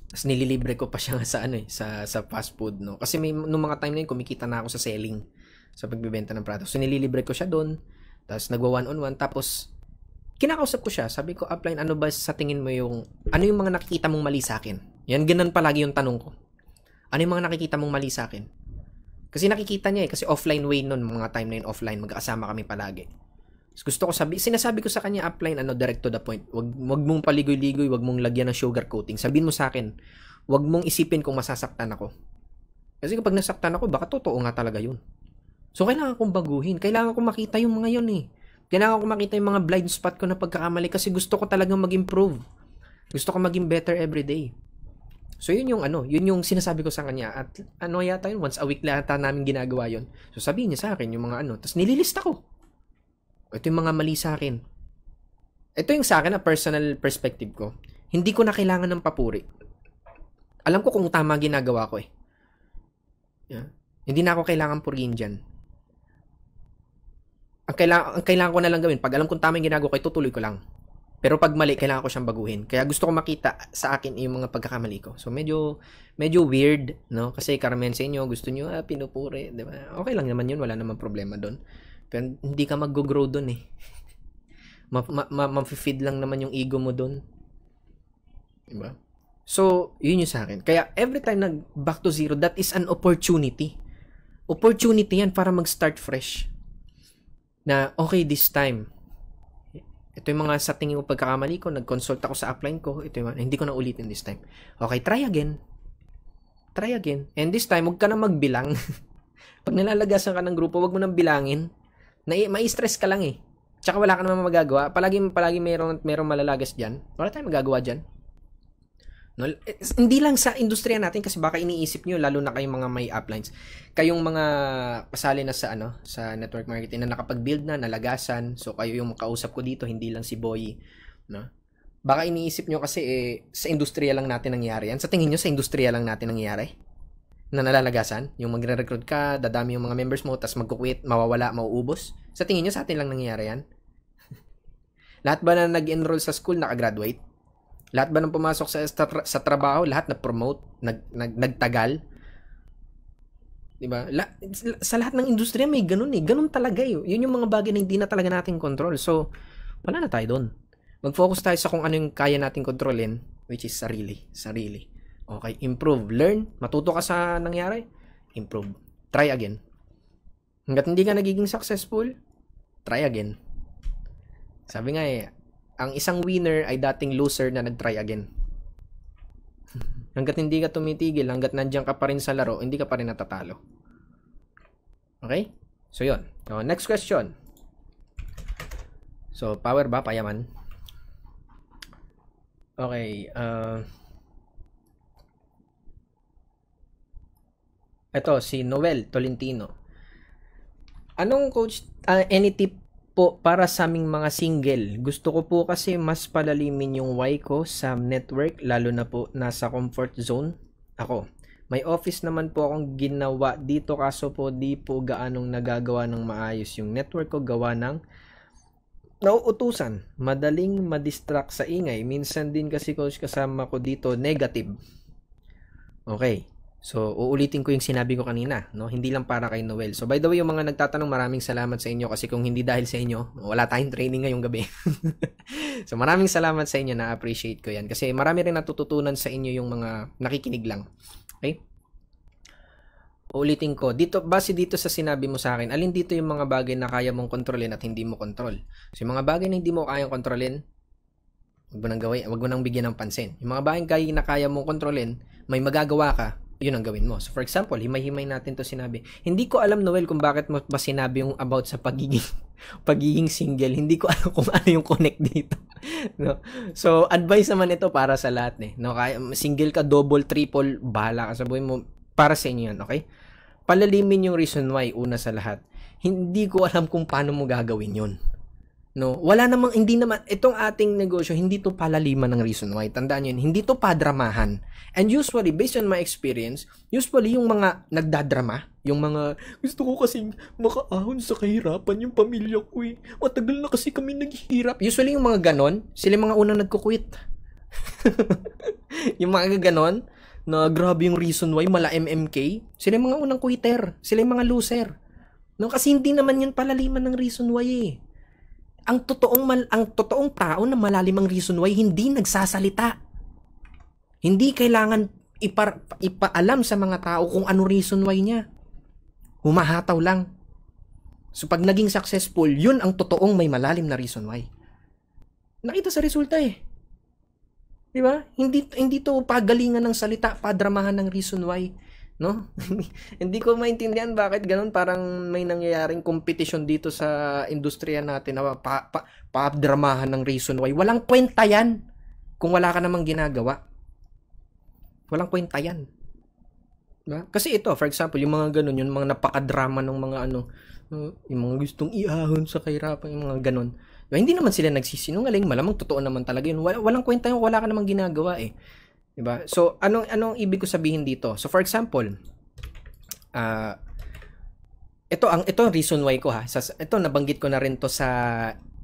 Speaker 1: Tapos nililibre ko pa siya sa ano eh, sa, sa fast food, no? Kasi may, nung mga time na yun, kumikita na ako sa selling, sa pagbebenta ng products. So nililibre ko siya doon, tapos nagwa one-on-one, tapos kinakausap ko siya. Sabi ko, upline, ano ba sa tingin mo yung, ano yung mga nakikita mong mali sa akin? Yan, ganun palagi yung tanong ko. Ano yung mga nakikita mong mali sa akin? Kasi nakikita niya eh, kasi offline way noon mga time na yun offline, magkasama kami palagi. Gusto ko sabi, sinasabi ko sa kanya upline ano direct to the point. Wag wag mong paligoy-ligoy, wag mong lagyan ng sugar coating. Sabihin mo sa akin, wag mong isipin kung masasaktan ako. Kasi kapag nasaktan ako, baka totoo nga talaga 'yun. So kailangan kong baguhin. Kailangan kong makita yung mga 'yon eh. Kailangan kong makita yung mga blind spot ko na pagkakamali kasi gusto ko talagang mag-improve. Gusto ko maging better every day. So yun yung ano, yun yung sinasabi ko sa kanya at ano yata yun, once a week lang ata namin ginagawa yun. So sabihin niya sa akin yung mga ano, tapos nililista ko ito yung mga mali sa akin. Ito yung sa akin na personal perspective ko. Hindi ko na kailangan ng papuri. Alam ko kung tama ginagawa ko eh. Yeah. Hindi na ako kailangan purihin dyan. Ang kailangan, ang kailangan ko na lang gawin, pag alam kong tama yung ginagawa ko, itutuloy ko lang. Pero pag mali, kailangan ko siyang baguhin. Kaya gusto ko makita sa akin yung mga pagkakamali ko. So medyo medyo weird, no? Kasi karamihan sa inyo, gusto niyo ah, pinupuri, 'di ba? Okay lang naman 'yun, wala naman problema doon. Pero hindi ka mag-grow doon eh. ma ma- ma- feed lang naman yung ego mo doon. Diba? So, yun yung sa akin. Kaya every time nag back to zero, that is an opportunity. Opportunity yan para mag-start fresh. Na, okay, this time, ito yung mga sa tingin ko pagkakamali ko, nag-consult ako sa upline ko, ito yung, hindi ko na ulitin this time. Okay, try again. Try again. And this time, huwag ka na magbilang. Pag nilalagasan ka ng grupo, huwag mo nang bilangin na may stress ka lang eh. Tsaka wala ka naman magagawa. Palagi palagi merong mayroong malalagas diyan. Wala tayong magagawa diyan. No, eh, hindi lang sa industriya natin kasi baka iniisip niyo lalo na kayong mga may uplines. Kayong mga kasali na sa ano, sa network marketing na nakapag-build na, nalagasan. So kayo yung makausap ko dito, hindi lang si Boy, no? Baka iniisip niyo kasi eh, sa industriya lang natin nangyayari yan. Sa tingin niyo sa industriya lang natin nangyayari? na nalalagasan? Yung magre-recruit ka, dadami yung mga members mo, tapos magkukwit, mawawala, mauubos? Sa tingin nyo, sa atin lang nangyayari yan? lahat ba na nag-enroll sa school, nakagraduate? Lahat ba nang pumasok sa, tra- sa trabaho, lahat na-promote, nag, nag, nagtagal? Diba? La- sa lahat ng industriya may ganun eh. Ganun talaga eh. Yun yung mga bagay na hindi na talaga natin control. So, wala na tayo doon. Mag-focus tayo sa kung ano yung kaya natin kontrolin, which is sarili. Sarili. Okay, improve. Learn. Matuto ka sa nangyari. Improve. Try again. Hanggat hindi ka nagiging successful, try again. Sabi nga eh, ang isang winner ay dating loser na nag-try again. hanggat hindi ka tumitigil, hanggat nandiyan ka pa rin sa laro, hindi ka pa rin natatalo. Okay? So, yun. So, next question. So, power ba? Payaman? Okay. Uh, Ito, si Noel Tolentino. Anong coach, uh, any tip po para sa aming mga single? Gusto ko po kasi mas palalimin yung why ko sa network, lalo na po nasa comfort zone ako. May office naman po akong ginawa dito kaso po di po gaanong nagagawa ng maayos yung network ko gawa ng nauutusan. Madaling madistract sa ingay. Minsan din kasi coach kasama ko dito negative. Okay. So, uulitin ko yung sinabi ko kanina, no? Hindi lang para kay Noel. So, by the way, yung mga nagtatanong, maraming salamat sa inyo kasi kung hindi dahil sa inyo, wala tayong training ngayong gabi. so, maraming salamat sa inyo, na-appreciate ko 'yan kasi marami rin natututunan sa inyo yung mga nakikinig lang. Okay? Uulitin ko, dito base dito sa sinabi mo sa akin, alin dito yung mga bagay na kaya mong kontrolin at hindi mo kontrol? So, yung mga bagay na hindi mo kayang kontrolin, wag mo nang gawin, wag mo nang bigyan ng pansin. Yung mga bagay na kaya mong kontrolin, may magagawa ka, yun ang gawin mo. So for example, himay-himay natin to sinabi. Hindi ko alam Noel kung bakit mo ba sinabi yung about sa pagiging pagiging single. Hindi ko alam kung ano yung connect dito. no? So advice naman ito para sa lahat eh. No, kaya single ka double, triple, bahala ka sa buhay mo para sa inyo yan, okay? Palalimin yung reason why una sa lahat. Hindi ko alam kung paano mo gagawin 'yon. No, wala namang hindi naman itong ating negosyo hindi to palaliman ng reason why. Tandaan niyo, hindi to padramahan. And usually based on my experience, usually yung mga nagdadrama, yung mga gusto ko kasi makaahon sa kahirapan yung pamilya ko eh. Matagal na kasi kami naghihirap. Usually yung mga ganon, sila yung mga unang nagko-quit. yung mga ganon, na grabe yung reason why mala MMK, sila yung mga unang quitter, sila yung mga loser. No, kasi hindi naman yun palaliman ng reason why eh ang totoong mal- ang totoong tao na malalim ang reason why hindi nagsasalita. Hindi kailangan ipar- ipaalam sa mga tao kung ano reason why niya. Humahataw lang. So pag naging successful, yun ang totoong may malalim na reason why. Nakita sa resulta eh. 'Di ba? Hindi hindi to pagalingan ng salita, padramahan ng reason why no? Hindi ko maintindihan bakit ganun parang may nangyayaring competition dito sa industriya natin na pa, pa, padramahan ng reason why. Walang kwenta yan kung wala ka namang ginagawa. Walang kwenta yan. Diba? Kasi ito, for example, yung mga ganun, yung mga napakadrama ng mga ano, yung mga gustong iahon sa kahirapan, yung mga ganun. Diba? Hindi naman sila nagsisinungaling, malamang totoo naman talaga yun. Walang kwenta yun, wala ka namang ginagawa eh. 'di ba? So anong anong ibig ko sabihin dito? So for example, uh, ito ang ito ang reason why ko ha. Sa, ito nabanggit ko na rin to sa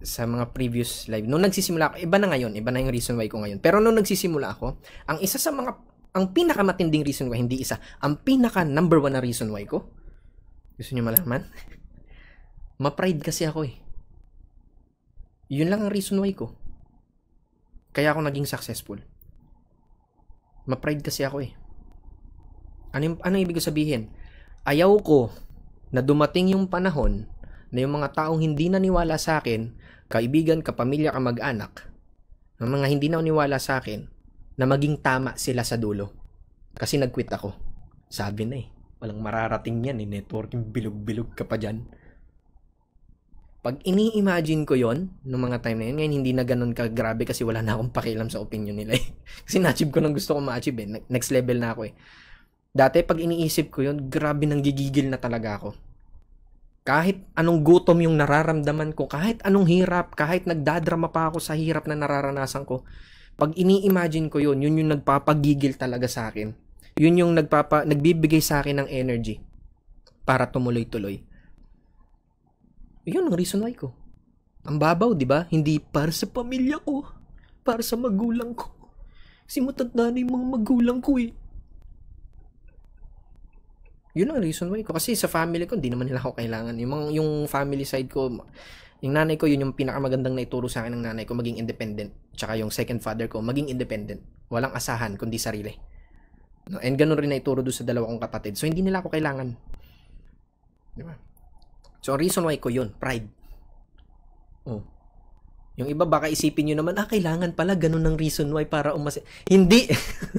Speaker 1: sa mga previous live. Noong nagsisimula ako, iba na ngayon, iba na yung reason why ko ngayon. Pero noong nagsisimula ako, ang isa sa mga, ang pinakamatinding reason why, hindi isa, ang pinaka number one na reason why ko, gusto niyo malaman? Ma-pride kasi ako eh. Yun lang ang reason why ko. Kaya ako naging successful. Ma-pride kasi ako eh. Ano, yung, ano ibig sabihin? Ayaw ko na dumating yung panahon na yung mga taong hindi naniwala sa akin, kaibigan, kapamilya, kamag-anak, ng mga hindi naniwala sa akin, na maging tama sila sa dulo. Kasi nag-quit ako. Sabi na eh, walang mararating yan eh, networking bilog-bilog ka pa dyan. Pag ini-imagine ko yon nung mga time na yun, ngayon hindi na ganun kagrabe kasi wala na akong pakialam sa opinion nila eh. kasi na-achieve ko nang gusto kong ma-achieve eh. Next level na ako eh. Dati pag iniisip ko yon grabe nang gigigil na talaga ako. Kahit anong gutom yung nararamdaman ko, kahit anong hirap, kahit nagdadrama pa ako sa hirap na nararanasan ko, pag ini-imagine ko yon yun yung nagpapagigil talaga sa akin. Yun yung nagpapa, nagbibigay sa akin ng energy para tumuloy-tuloy yun ang reason why ko. Ang babaw, di ba? Hindi para sa pamilya ko. Para sa magulang ko. Kasi matanda na yung mga magulang ko eh. Yun ang reason why ko. Kasi sa family ko, hindi naman nila ako kailangan. Yung, mga, yung family side ko, yung nanay ko, yun yung pinakamagandang naituro sa akin ng nanay ko, maging independent. Tsaka yung second father ko, maging independent. Walang asahan, kundi sarili. No? And ganun rin naituro doon sa dalawa kong kapatid. So, hindi nila ako kailangan. Di ba? So, reason why ko yun, pride. Oh. Yung iba baka isipin nyo naman, ah, kailangan pala ganun ng reason why para umas... Hindi!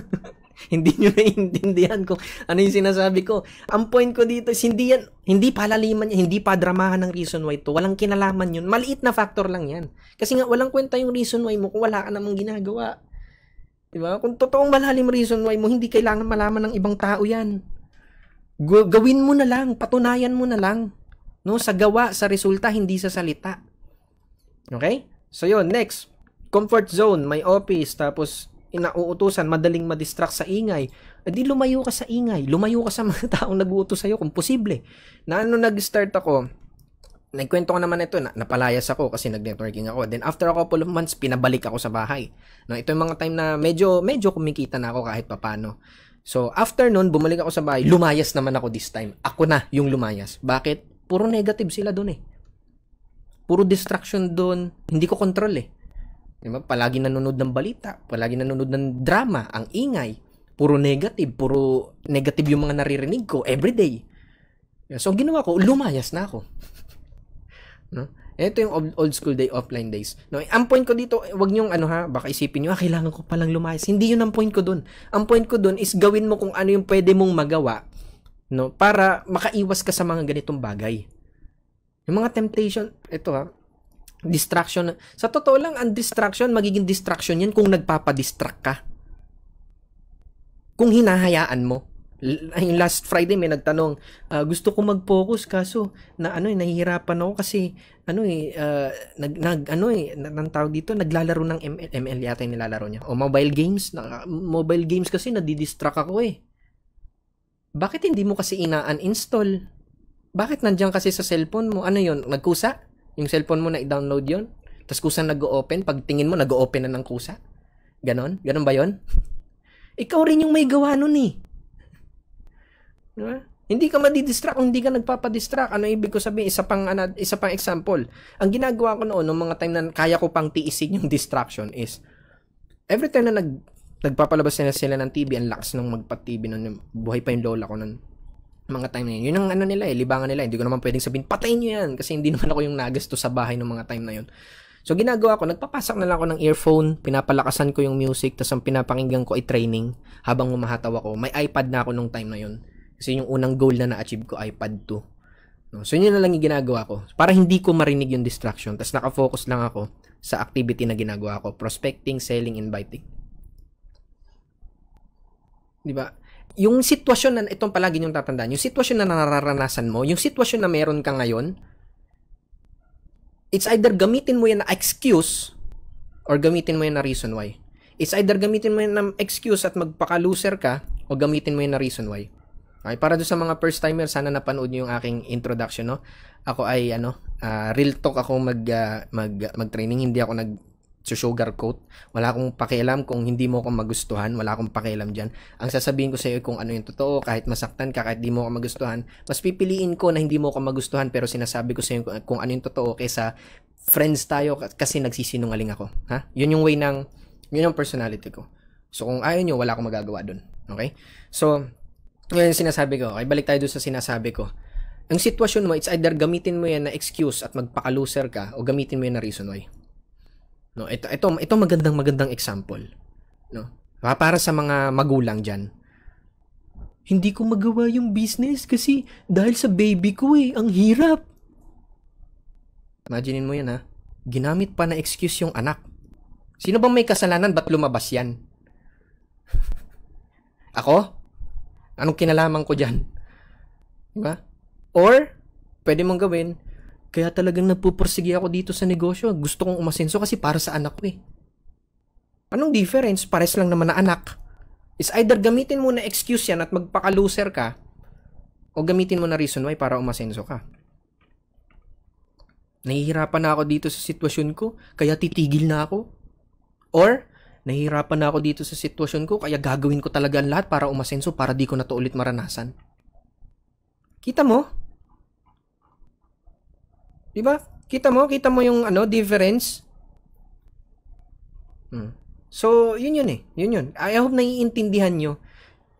Speaker 1: hindi nyo naiintindihan kung ano yung sinasabi ko. Ang point ko dito is hindi yan, hindi palaliman yan, hindi padramahan ng reason why to. Walang kinalaman yun. Maliit na factor lang yan. Kasi nga, walang kwenta yung reason why mo kung wala ka namang ginagawa. Diba? Kung totoong malalim reason why mo, hindi kailangan malaman ng ibang tao yan. Gawin mo na lang, patunayan mo na lang. No, sa gawa, sa resulta, hindi sa salita. Okay? So yun, next. Comfort zone, may office, tapos inauutusan, madaling madistract sa ingay, edi eh, lumayo ka sa ingay, lumayo ka sa mga taong nag-uutos sa'yo kung posible. Na ano nag-start ako, nagkwento ko naman ito, na, napalayas ako kasi nag-networking ako. Then after a couple of months, pinabalik ako sa bahay. No, ito yung mga time na medyo, medyo kumikita na ako kahit papano. So after nun, bumalik ako sa bahay, lumayas naman ako this time. Ako na yung lumayas. Bakit? Puro negative sila doon eh. Puro distraction doon. Hindi ko control eh. Diba? Palagi nanonood ng balita, palagi nanonood ng drama, ang ingay, puro negative, puro negative yung mga naririnig ko everyday. So, ang ginawa ko, lumayas na ako. no? Ito yung old school day, offline days. No, ang point ko dito, wag niyo ano ha, baka isipin niyo, ah, kailangan ko palang lumayas. Hindi yun ang point ko dun. Ang point ko dun is gawin mo kung ano yung pwede mong magawa no para makaiwas ka sa mga ganitong bagay yung mga temptation ito ha distraction sa totoo lang ang distraction magiging distraction yan kung nagpapadistract ka kung hinahayaan mo last Friday may nagtanong, uh, gusto ko mag-focus kaso na ano eh nahihirapan ako kasi ano eh uh, nag, nag ano eh nang tawag dito naglalaro ng ML, ML yata yung nilalaro niya o mobile games na, mobile games kasi nadidistract ako eh bakit hindi mo kasi ina-uninstall? Bakit nandiyan kasi sa cellphone mo? Ano yon Nagkusa? Yung cellphone mo na i-download yon Tapos kusa nag-open? Pag tingin mo, nag-open na ng kusa? Ganon? Ganon ba yon Ikaw rin yung may gawa nun eh. Diba? Hindi ka madidistract kung hindi ka nagpapadistract. Ano ibig ko sabihin? Isa pang, isa pang example. Ang ginagawa ko noon, nung mga time na kaya ko pang tiisin yung distraction is, every time na nag nagpapalabas nila sila ng TV, ang lakas nung magpa-TV nun, buhay pa yung lola ko nun. Mga time na yun. Yun ang ano nila eh, libangan nila. Hindi ko naman pwedeng sabihin, patayin nyo yan! Kasi hindi naman ako yung nagasto sa bahay ng mga time na yun. So, ginagawa ko, nagpapasak na lang ako ng earphone, pinapalakasan ko yung music, tapos ang pinapakinggan ko ay training habang humahataw ako. May iPad na ako nung time na yun. Kasi yung unang goal na na-achieve ko, iPad 2. No? So, yun na lang yung ginagawa ko. Para hindi ko marinig yung distraction, tapos nakafocus lang ako sa activity na ginagawa ko. Prospecting, selling, inviting. Di ba? Yung sitwasyon na, itong palagi niyong tatandaan, yung sitwasyon na nararanasan mo, yung sitwasyon na meron ka ngayon, it's either gamitin mo yan na excuse or gamitin mo yan na reason why. It's either gamitin mo yan na excuse at magpaka-loser ka o gamitin mo yan na reason why. Okay, para do sa mga first timer, sana napanood niyo yung aking introduction, no? Ako ay ano, uh, real talk ako mag uh, mag mag-training, hindi ako nag sugarcoat. Wala akong pakialam kung hindi mo ako magustuhan. Wala akong pakialam dyan. Ang sasabihin ko sa iyo kung ano yung totoo, kahit masaktan ka, kahit di mo ako magustuhan, mas pipiliin ko na hindi mo ako magustuhan pero sinasabi ko sa iyo kung ano yung totoo kaysa friends tayo kasi nagsisinungaling ako. Ha? Yun yung way ng, yun yung personality ko. So, kung ayaw nyo, wala akong magagawa dun. Okay? So, yun yung sinasabi ko. Okay, balik tayo doon sa sinasabi ko. Ang sitwasyon mo, it's either gamitin mo yan na excuse at magpakaluser ka o gamitin mo yan na reason why. No, ito ito ito magandang magandang example, no? Ah, para sa mga magulang diyan. Hindi ko magawa yung business kasi dahil sa baby ko eh, ang hirap. Imaginein mo 'yan ha. Ginamit pa na excuse yung anak. Sino bang may kasalanan ba't lumabas 'yan? Ako? Anong kinalaman ko diyan? Diba? Or, pwede mong gawin, kaya talagang nagpupursige ako dito sa negosyo. Gusto kong umasenso kasi para sa anak ko eh. Anong difference? Pares lang naman na anak. Is either gamitin mo na excuse yan at magpaka-loser ka o gamitin mo na reason why para umasenso ka. Nahihirapan na ako dito sa sitwasyon ko, kaya titigil na ako. Or, nahihirapan na ako dito sa sitwasyon ko, kaya gagawin ko talaga ang lahat para umasenso para di ko na to ulit maranasan. Kita mo? 'Di ba? Kita mo, kita mo yung ano, difference. Hmm. So, yun yun eh. Yun yun. I hope naiintindihan nyo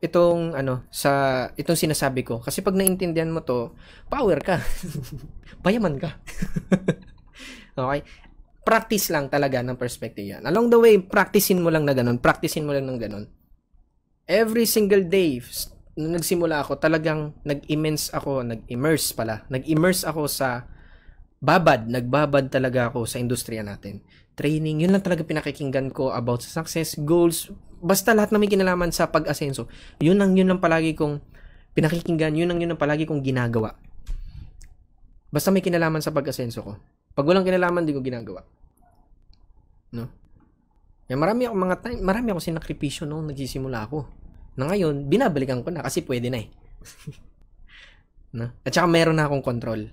Speaker 1: itong ano sa itong sinasabi ko kasi pag naintindihan mo to power ka payaman ka okay practice lang talaga ng perspective yan along the way practicein mo lang na ganun practicein mo lang ng ganun every single day nung nagsimula ako talagang nag-immense ako nag-immerse pala nag-immerse ako sa babad, nagbabad talaga ako sa industriya natin. Training, yun lang talaga pinakikinggan ko about sa success, goals, basta lahat na may kinalaman sa pag-asenso. Yun ang yun lang palagi kong pinakikinggan, yun ang yun ang palagi kong ginagawa. Basta may kinalaman sa pag-asenso ko. Pag walang kinalaman, di ko ginagawa. No? Yan, marami ako mga time, marami ako sinakripisyo noong nagsisimula ako. Na ngayon, binabalikan ko na kasi pwede na eh. no? At saka meron na akong control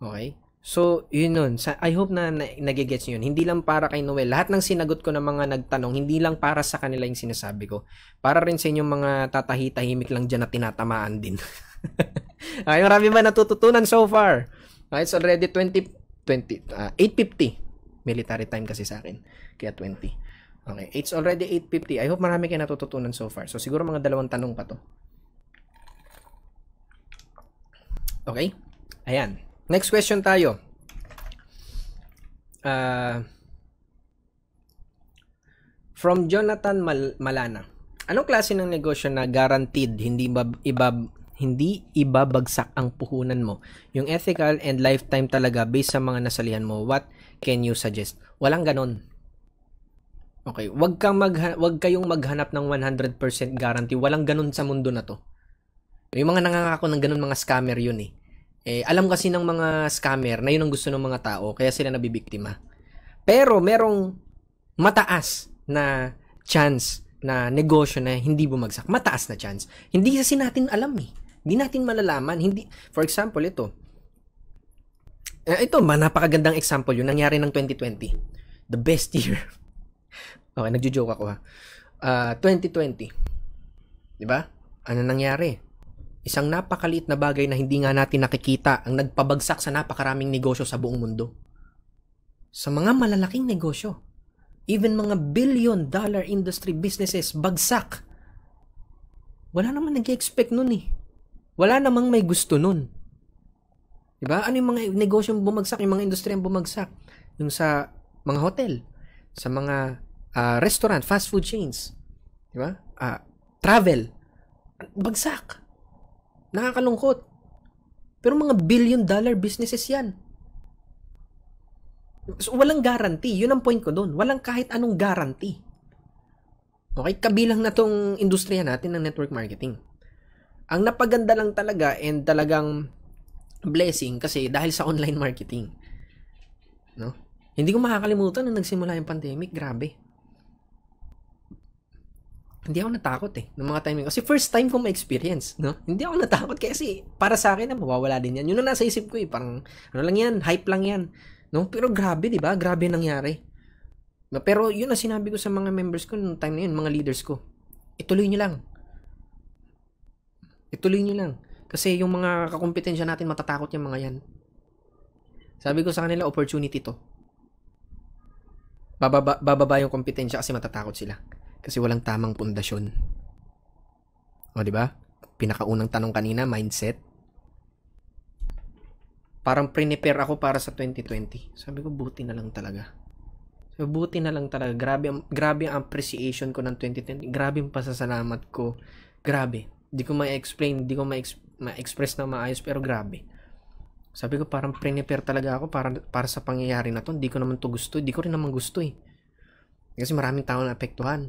Speaker 1: Okay? So, yun nun. I hope na, na nagigets nyo yun. Hindi lang para kay Noel. Lahat ng sinagot ko ng mga nagtanong, hindi lang para sa kanila yung sinasabi ko. Para rin sa inyong mga tatahi-tahimik lang dyan na tinatamaan din. okay, marami ba natututunan so far? Okay, it's already 20, 20, uh, 8.50. Military time kasi sa akin. Kaya 20. Okay, it's already 8.50. I hope marami kayo natututunan so far. So, siguro mga dalawang tanong pa to. Okay? Ayan. Next question tayo. Uh, from Jonathan Mal- Malana. Anong klase ng negosyo na guaranteed hindi ba ibab hindi ibabagsak ang puhunan mo. Yung ethical and lifetime talaga based sa mga nasalihan mo. What can you suggest? Walang ganon. Okay, wag kang mag wag kayong maghanap ng 100% guarantee. Walang ganun sa mundo na 'to. Yung mga nangangako ng ganun mga scammer 'yun eh. Eh, alam kasi ng mga scammer na yun ang gusto ng mga tao, kaya sila nabibiktima. Pero merong mataas na chance na negosyo na hindi bumagsak. Mataas na chance. Hindi kasi natin alam eh. Hindi natin malalaman. Hindi, for example, ito. Eh, ito, napakagandang example yun. Nangyari ng 2020. The best year. okay, nagjo-joke ako ha. Uh, ah, 2020. 'Di ba? Ano nangyari? Isang napakaliit na bagay na hindi nga natin nakikita ang nagpabagsak sa napakaraming negosyo sa buong mundo. Sa mga malalaking negosyo, even mga billion dollar industry businesses bagsak. Wala naman nag-expect nun eh. Wala namang may gusto nun. Diba? Ano yung mga negosyo bumagsak, yung mga industriyang bumagsak? Yung sa mga hotel, sa mga uh, restaurant, fast food chains, diba? Uh, travel, bagsak. Nakakalungkot. Pero mga billion dollar businesses yan. So, walang guarantee. Yun ang point ko doon. Walang kahit anong guarantee. Okay, kabilang na tong industriya natin ng network marketing. Ang napaganda lang talaga and talagang blessing kasi dahil sa online marketing. No? Hindi ko makakalimutan nung nagsimula yung pandemic, grabe hindi ako natakot eh ng mga time kasi first time ko ma-experience no hindi ako natakot kasi para sa akin na mawawala din yan yun ang nasa isip ko eh parang ano lang yan hype lang yan no pero grabe di ba grabe nangyari pero yun ang sinabi ko sa mga members ko nung time na yun mga leaders ko ituloy niyo lang ituloy niyo lang kasi yung mga kakompetensya natin matatakot yung mga yan sabi ko sa kanila opportunity to bababa, bababa yung kompetensya kasi matatakot sila kasi walang tamang pundasyon. O, di ba? Pinakaunang tanong kanina, mindset. Parang prepare ako para sa 2020. Sabi ko, buti na lang talaga. So, buti na lang talaga. Grabe, ang, grabe ang appreciation ko ng 2020. Grabe ang pasasalamat ko. Grabe. Hindi ko ma-explain, hindi ko ma-express na maayos, pero grabe. Sabi ko parang prepare talaga ako para, para sa pangyayari na to. Hindi ko naman to gusto. Hindi ko rin naman gusto eh. Kasi maraming tao na apektuhan.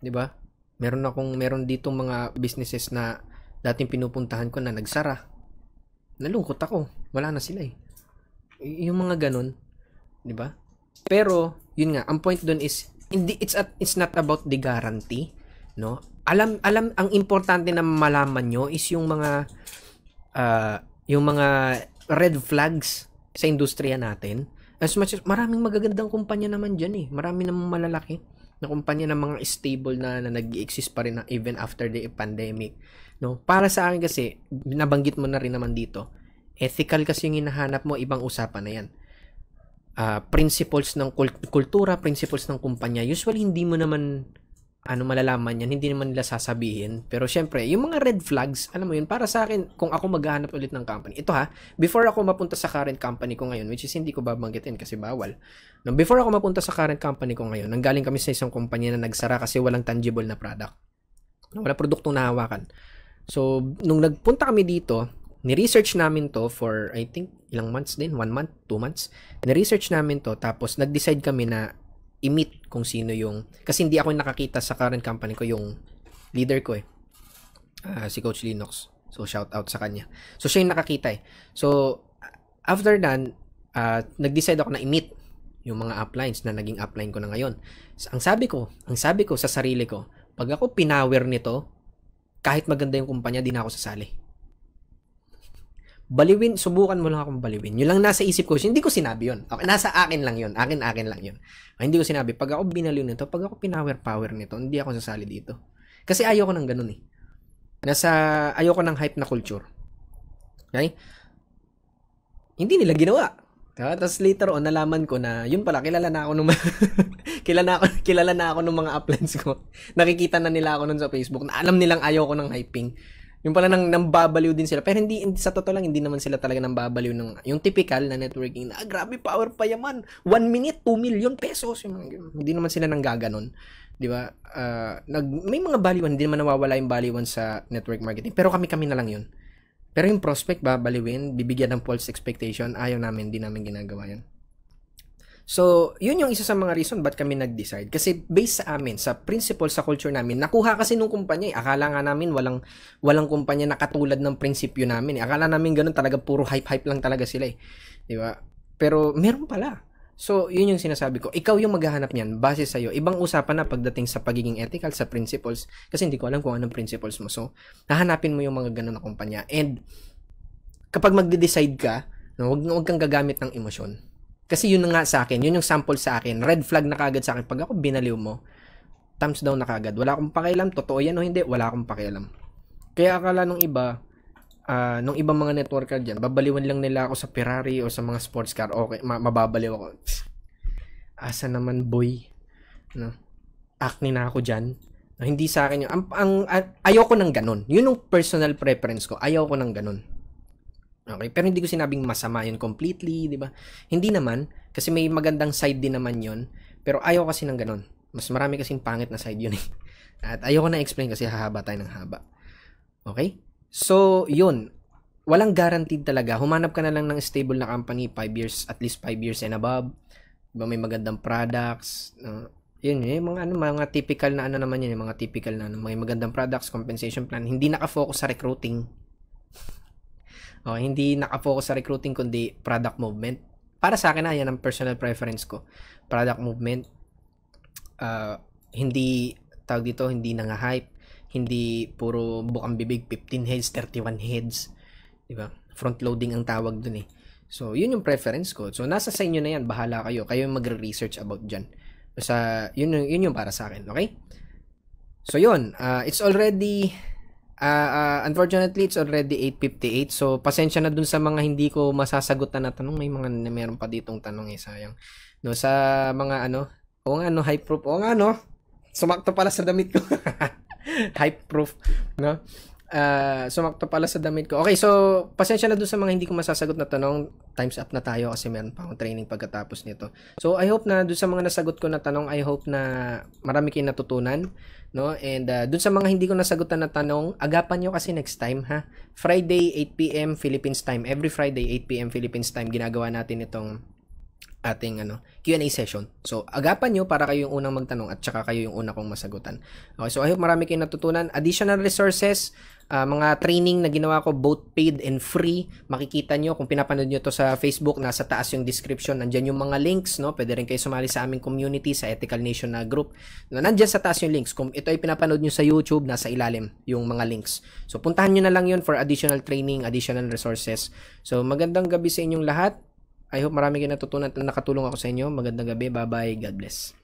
Speaker 1: 'di ba? Meron akong meron dito mga businesses na dating pinupuntahan ko na nagsara. Nalungkot ako. Wala na sila eh. Y- yung mga ganun, 'di ba? Pero yun nga, ang point doon is hindi it's at, it's not about the guarantee, no? Alam alam ang importante na malaman nyo is yung mga uh, yung mga red flags sa industriya natin. As much as maraming magagandang kumpanya naman diyan eh. Marami namang malalaki na kumpanya ng mga stable na, na nag-exist pa rin na even after the pandemic. No? Para sa akin kasi, nabanggit mo na rin naman dito, ethical kasi yung hinahanap mo, ibang usapan na yan. Uh, principles ng kul- kultura, principles ng kumpanya, usually hindi mo naman ano malalaman yan, hindi naman nila sasabihin. Pero syempre, yung mga red flags, alam mo yun, para sa akin, kung ako maghahanap ulit ng company, ito ha, before ako mapunta sa current company ko ngayon, which is hindi ko babanggitin kasi bawal. No, before ako mapunta sa current company ko ngayon, nanggaling kami sa isang company na nagsara kasi walang tangible na product. No, wala produktong nahawakan. So, nung nagpunta kami dito, ni-research namin to for I think ilang months din, one month, two months. Ni-research namin to tapos nag-decide kami na i-meet kung sino yung kasi hindi ako nakakita sa current company ko yung leader ko eh. Uh, si Coach Linux. So shout out sa kanya. So siya yung nakakita eh. So after that, uh, ah, nag-decide ako na i-meet yung mga uplines na naging upline ko na ngayon. ang sabi ko, ang sabi ko sa sarili ko, pag ako pinawer nito, kahit maganda yung kumpanya, di ako sasali baliwin, subukan mo lang akong baliwin. Yun lang nasa isip ko. Hindi ko sinabi yun. Okay, nasa akin lang yun. Akin, akin lang yun. Okay, ah, hindi ko sinabi, pag ako binaliw nito, pag ako pinower-power nito, hindi ako sasali dito. Kasi ayoko ng ganun eh. Nasa, ayoko ng hype na culture. Okay? Hindi nila ginawa. Diba? Tapos later on, nalaman ko na, yun pala, kilala na ako nung, kilala, ako, kilala na ako nung mga uplands ko. Nakikita na nila ako nun sa Facebook. Na alam nilang ayoko ng hyping. Yung pala nang nambabaliw din sila. Pero hindi, hindi sa totoo lang, hindi naman sila talaga nambabaliw ng yung typical na networking na, ah, grabe, power pa yaman. 1 minute, 2 million pesos. Yung, hindi naman sila nang gaganon. Di ba? Uh, nag, may mga baliwan, hindi naman nawawala yung baliwan sa network marketing. Pero kami-kami na lang yun. Pero yung prospect, babaliwin, bibigyan ng false expectation, ayaw namin, hindi namin ginagawa yun. So, yun yung isa sa mga reason ba't kami nag-decide. Kasi based sa amin, sa principle, sa culture namin, nakuha kasi nung kumpanya eh. Akala nga namin walang, walang kumpanya na katulad ng prinsipyo namin eh. Akala namin ganun talaga, puro hype-hype lang talaga sila eh. Di ba? Pero meron pala. So, yun yung sinasabi ko. Ikaw yung maghahanap niyan base sa'yo. Ibang usapan na pagdating sa pagiging ethical, sa principles. Kasi hindi ko alam kung anong principles mo. So, hahanapin mo yung mga ganun na kumpanya. And, kapag magde-decide ka, no, wag, wag kang gagamit ng emosyon kasi yun nga sa akin, yun yung sample sa akin. Red flag na kagad sa akin. Pag ako binaliw mo, thumbs down na kagad. Wala akong pakialam, totoo yan o hindi, wala akong pakialam. Kaya akala nung iba, uh, nung ibang mga networker dyan, babaliwan lang nila ako sa Ferrari o sa mga sports car. Okay, ma- mababaliw ako. Asa naman boy? No? Acne na ako dyan. No, hindi sa akin yun. Ang, ang, ang, ayoko ng ganun. Yun yung personal preference ko. Ayoko ng ganun. Okay, pero hindi ko sinabing masama 'yun completely, 'di ba? Hindi naman kasi may magandang side din naman 'yun, pero ayaw kasi ng ganun. Mas marami kasi pangit na side 'yun eh. At ayaw ko na explain kasi hahaba tayo ng haba. Okay? So, 'yun. Walang guaranteed talaga. Humanap ka na lang ng stable na company 5 years, at least 5 years and above. Diba, may magandang products, uh, yun, eh, yung mga ano, mga typical na ano naman yun, yung eh, mga typical na ano, may magandang products, compensation plan, hindi naka-focus sa recruiting. Oh, hindi nakafocus sa recruiting kundi product movement. Para sa akin na ah, yan ang personal preference ko. Product movement. Uh, hindi tawag dito, hindi nanga-hype, hindi puro bukang bibig 15 heads, 31 heads, 'di ba? Front loading ang tawag dun eh. So, yun yung preference ko. So, nasa sa inyo na yan. Bahala kayo. Kayo yung magre-research about dyan. Basta, yun, yun yung para sa akin. Okay? So, yun. Uh, it's already Uh, uh, unfortunately, it's already 8.58. So, pasensya na dun sa mga hindi ko masasagot na tanong. May mga na meron pa ditong tanong eh, sayang. No, sa mga ano, o nga no, high proof. O nga no, sumakto pala sa damit ko. high proof, no? Uh, sumakto pala sa damit ko. Okay, so pasensya na dun sa mga hindi ko masasagot na tanong. Time's up na tayo kasi meron pa akong training pagkatapos nito. So, I hope na dun sa mga nasagot ko na tanong, I hope na marami kayong natutunan no? And uh, dun sa mga hindi ko nasagutan na tanong, agapan nyo kasi next time ha. Friday 8 PM Philippines time. Every Friday 8 PM Philippines time ginagawa natin itong ating ano Q&A session. So agapan nyo para kayo yung unang magtanong at saka kayo yung una kong masagutan. Okay, so I hope marami kayong natutunan. Additional resources uh, mga training na ginawa ko both paid and free. Makikita nyo kung pinapanood nyo to sa Facebook, nasa taas yung description. Nandyan yung mga links, no? Pwede rin kayo sumali sa aming community, sa Ethical Nation ah, na group. No, nandyan sa taas yung links. Kung ito ay pinapanood nyo sa YouTube, nasa ilalim yung mga links. So, puntahan nyo na lang yun for additional training, additional resources. So, magandang gabi sa inyong lahat. I hope marami kayo natutunan at nakatulong ako sa inyo. Magandang gabi. Bye-bye. God bless.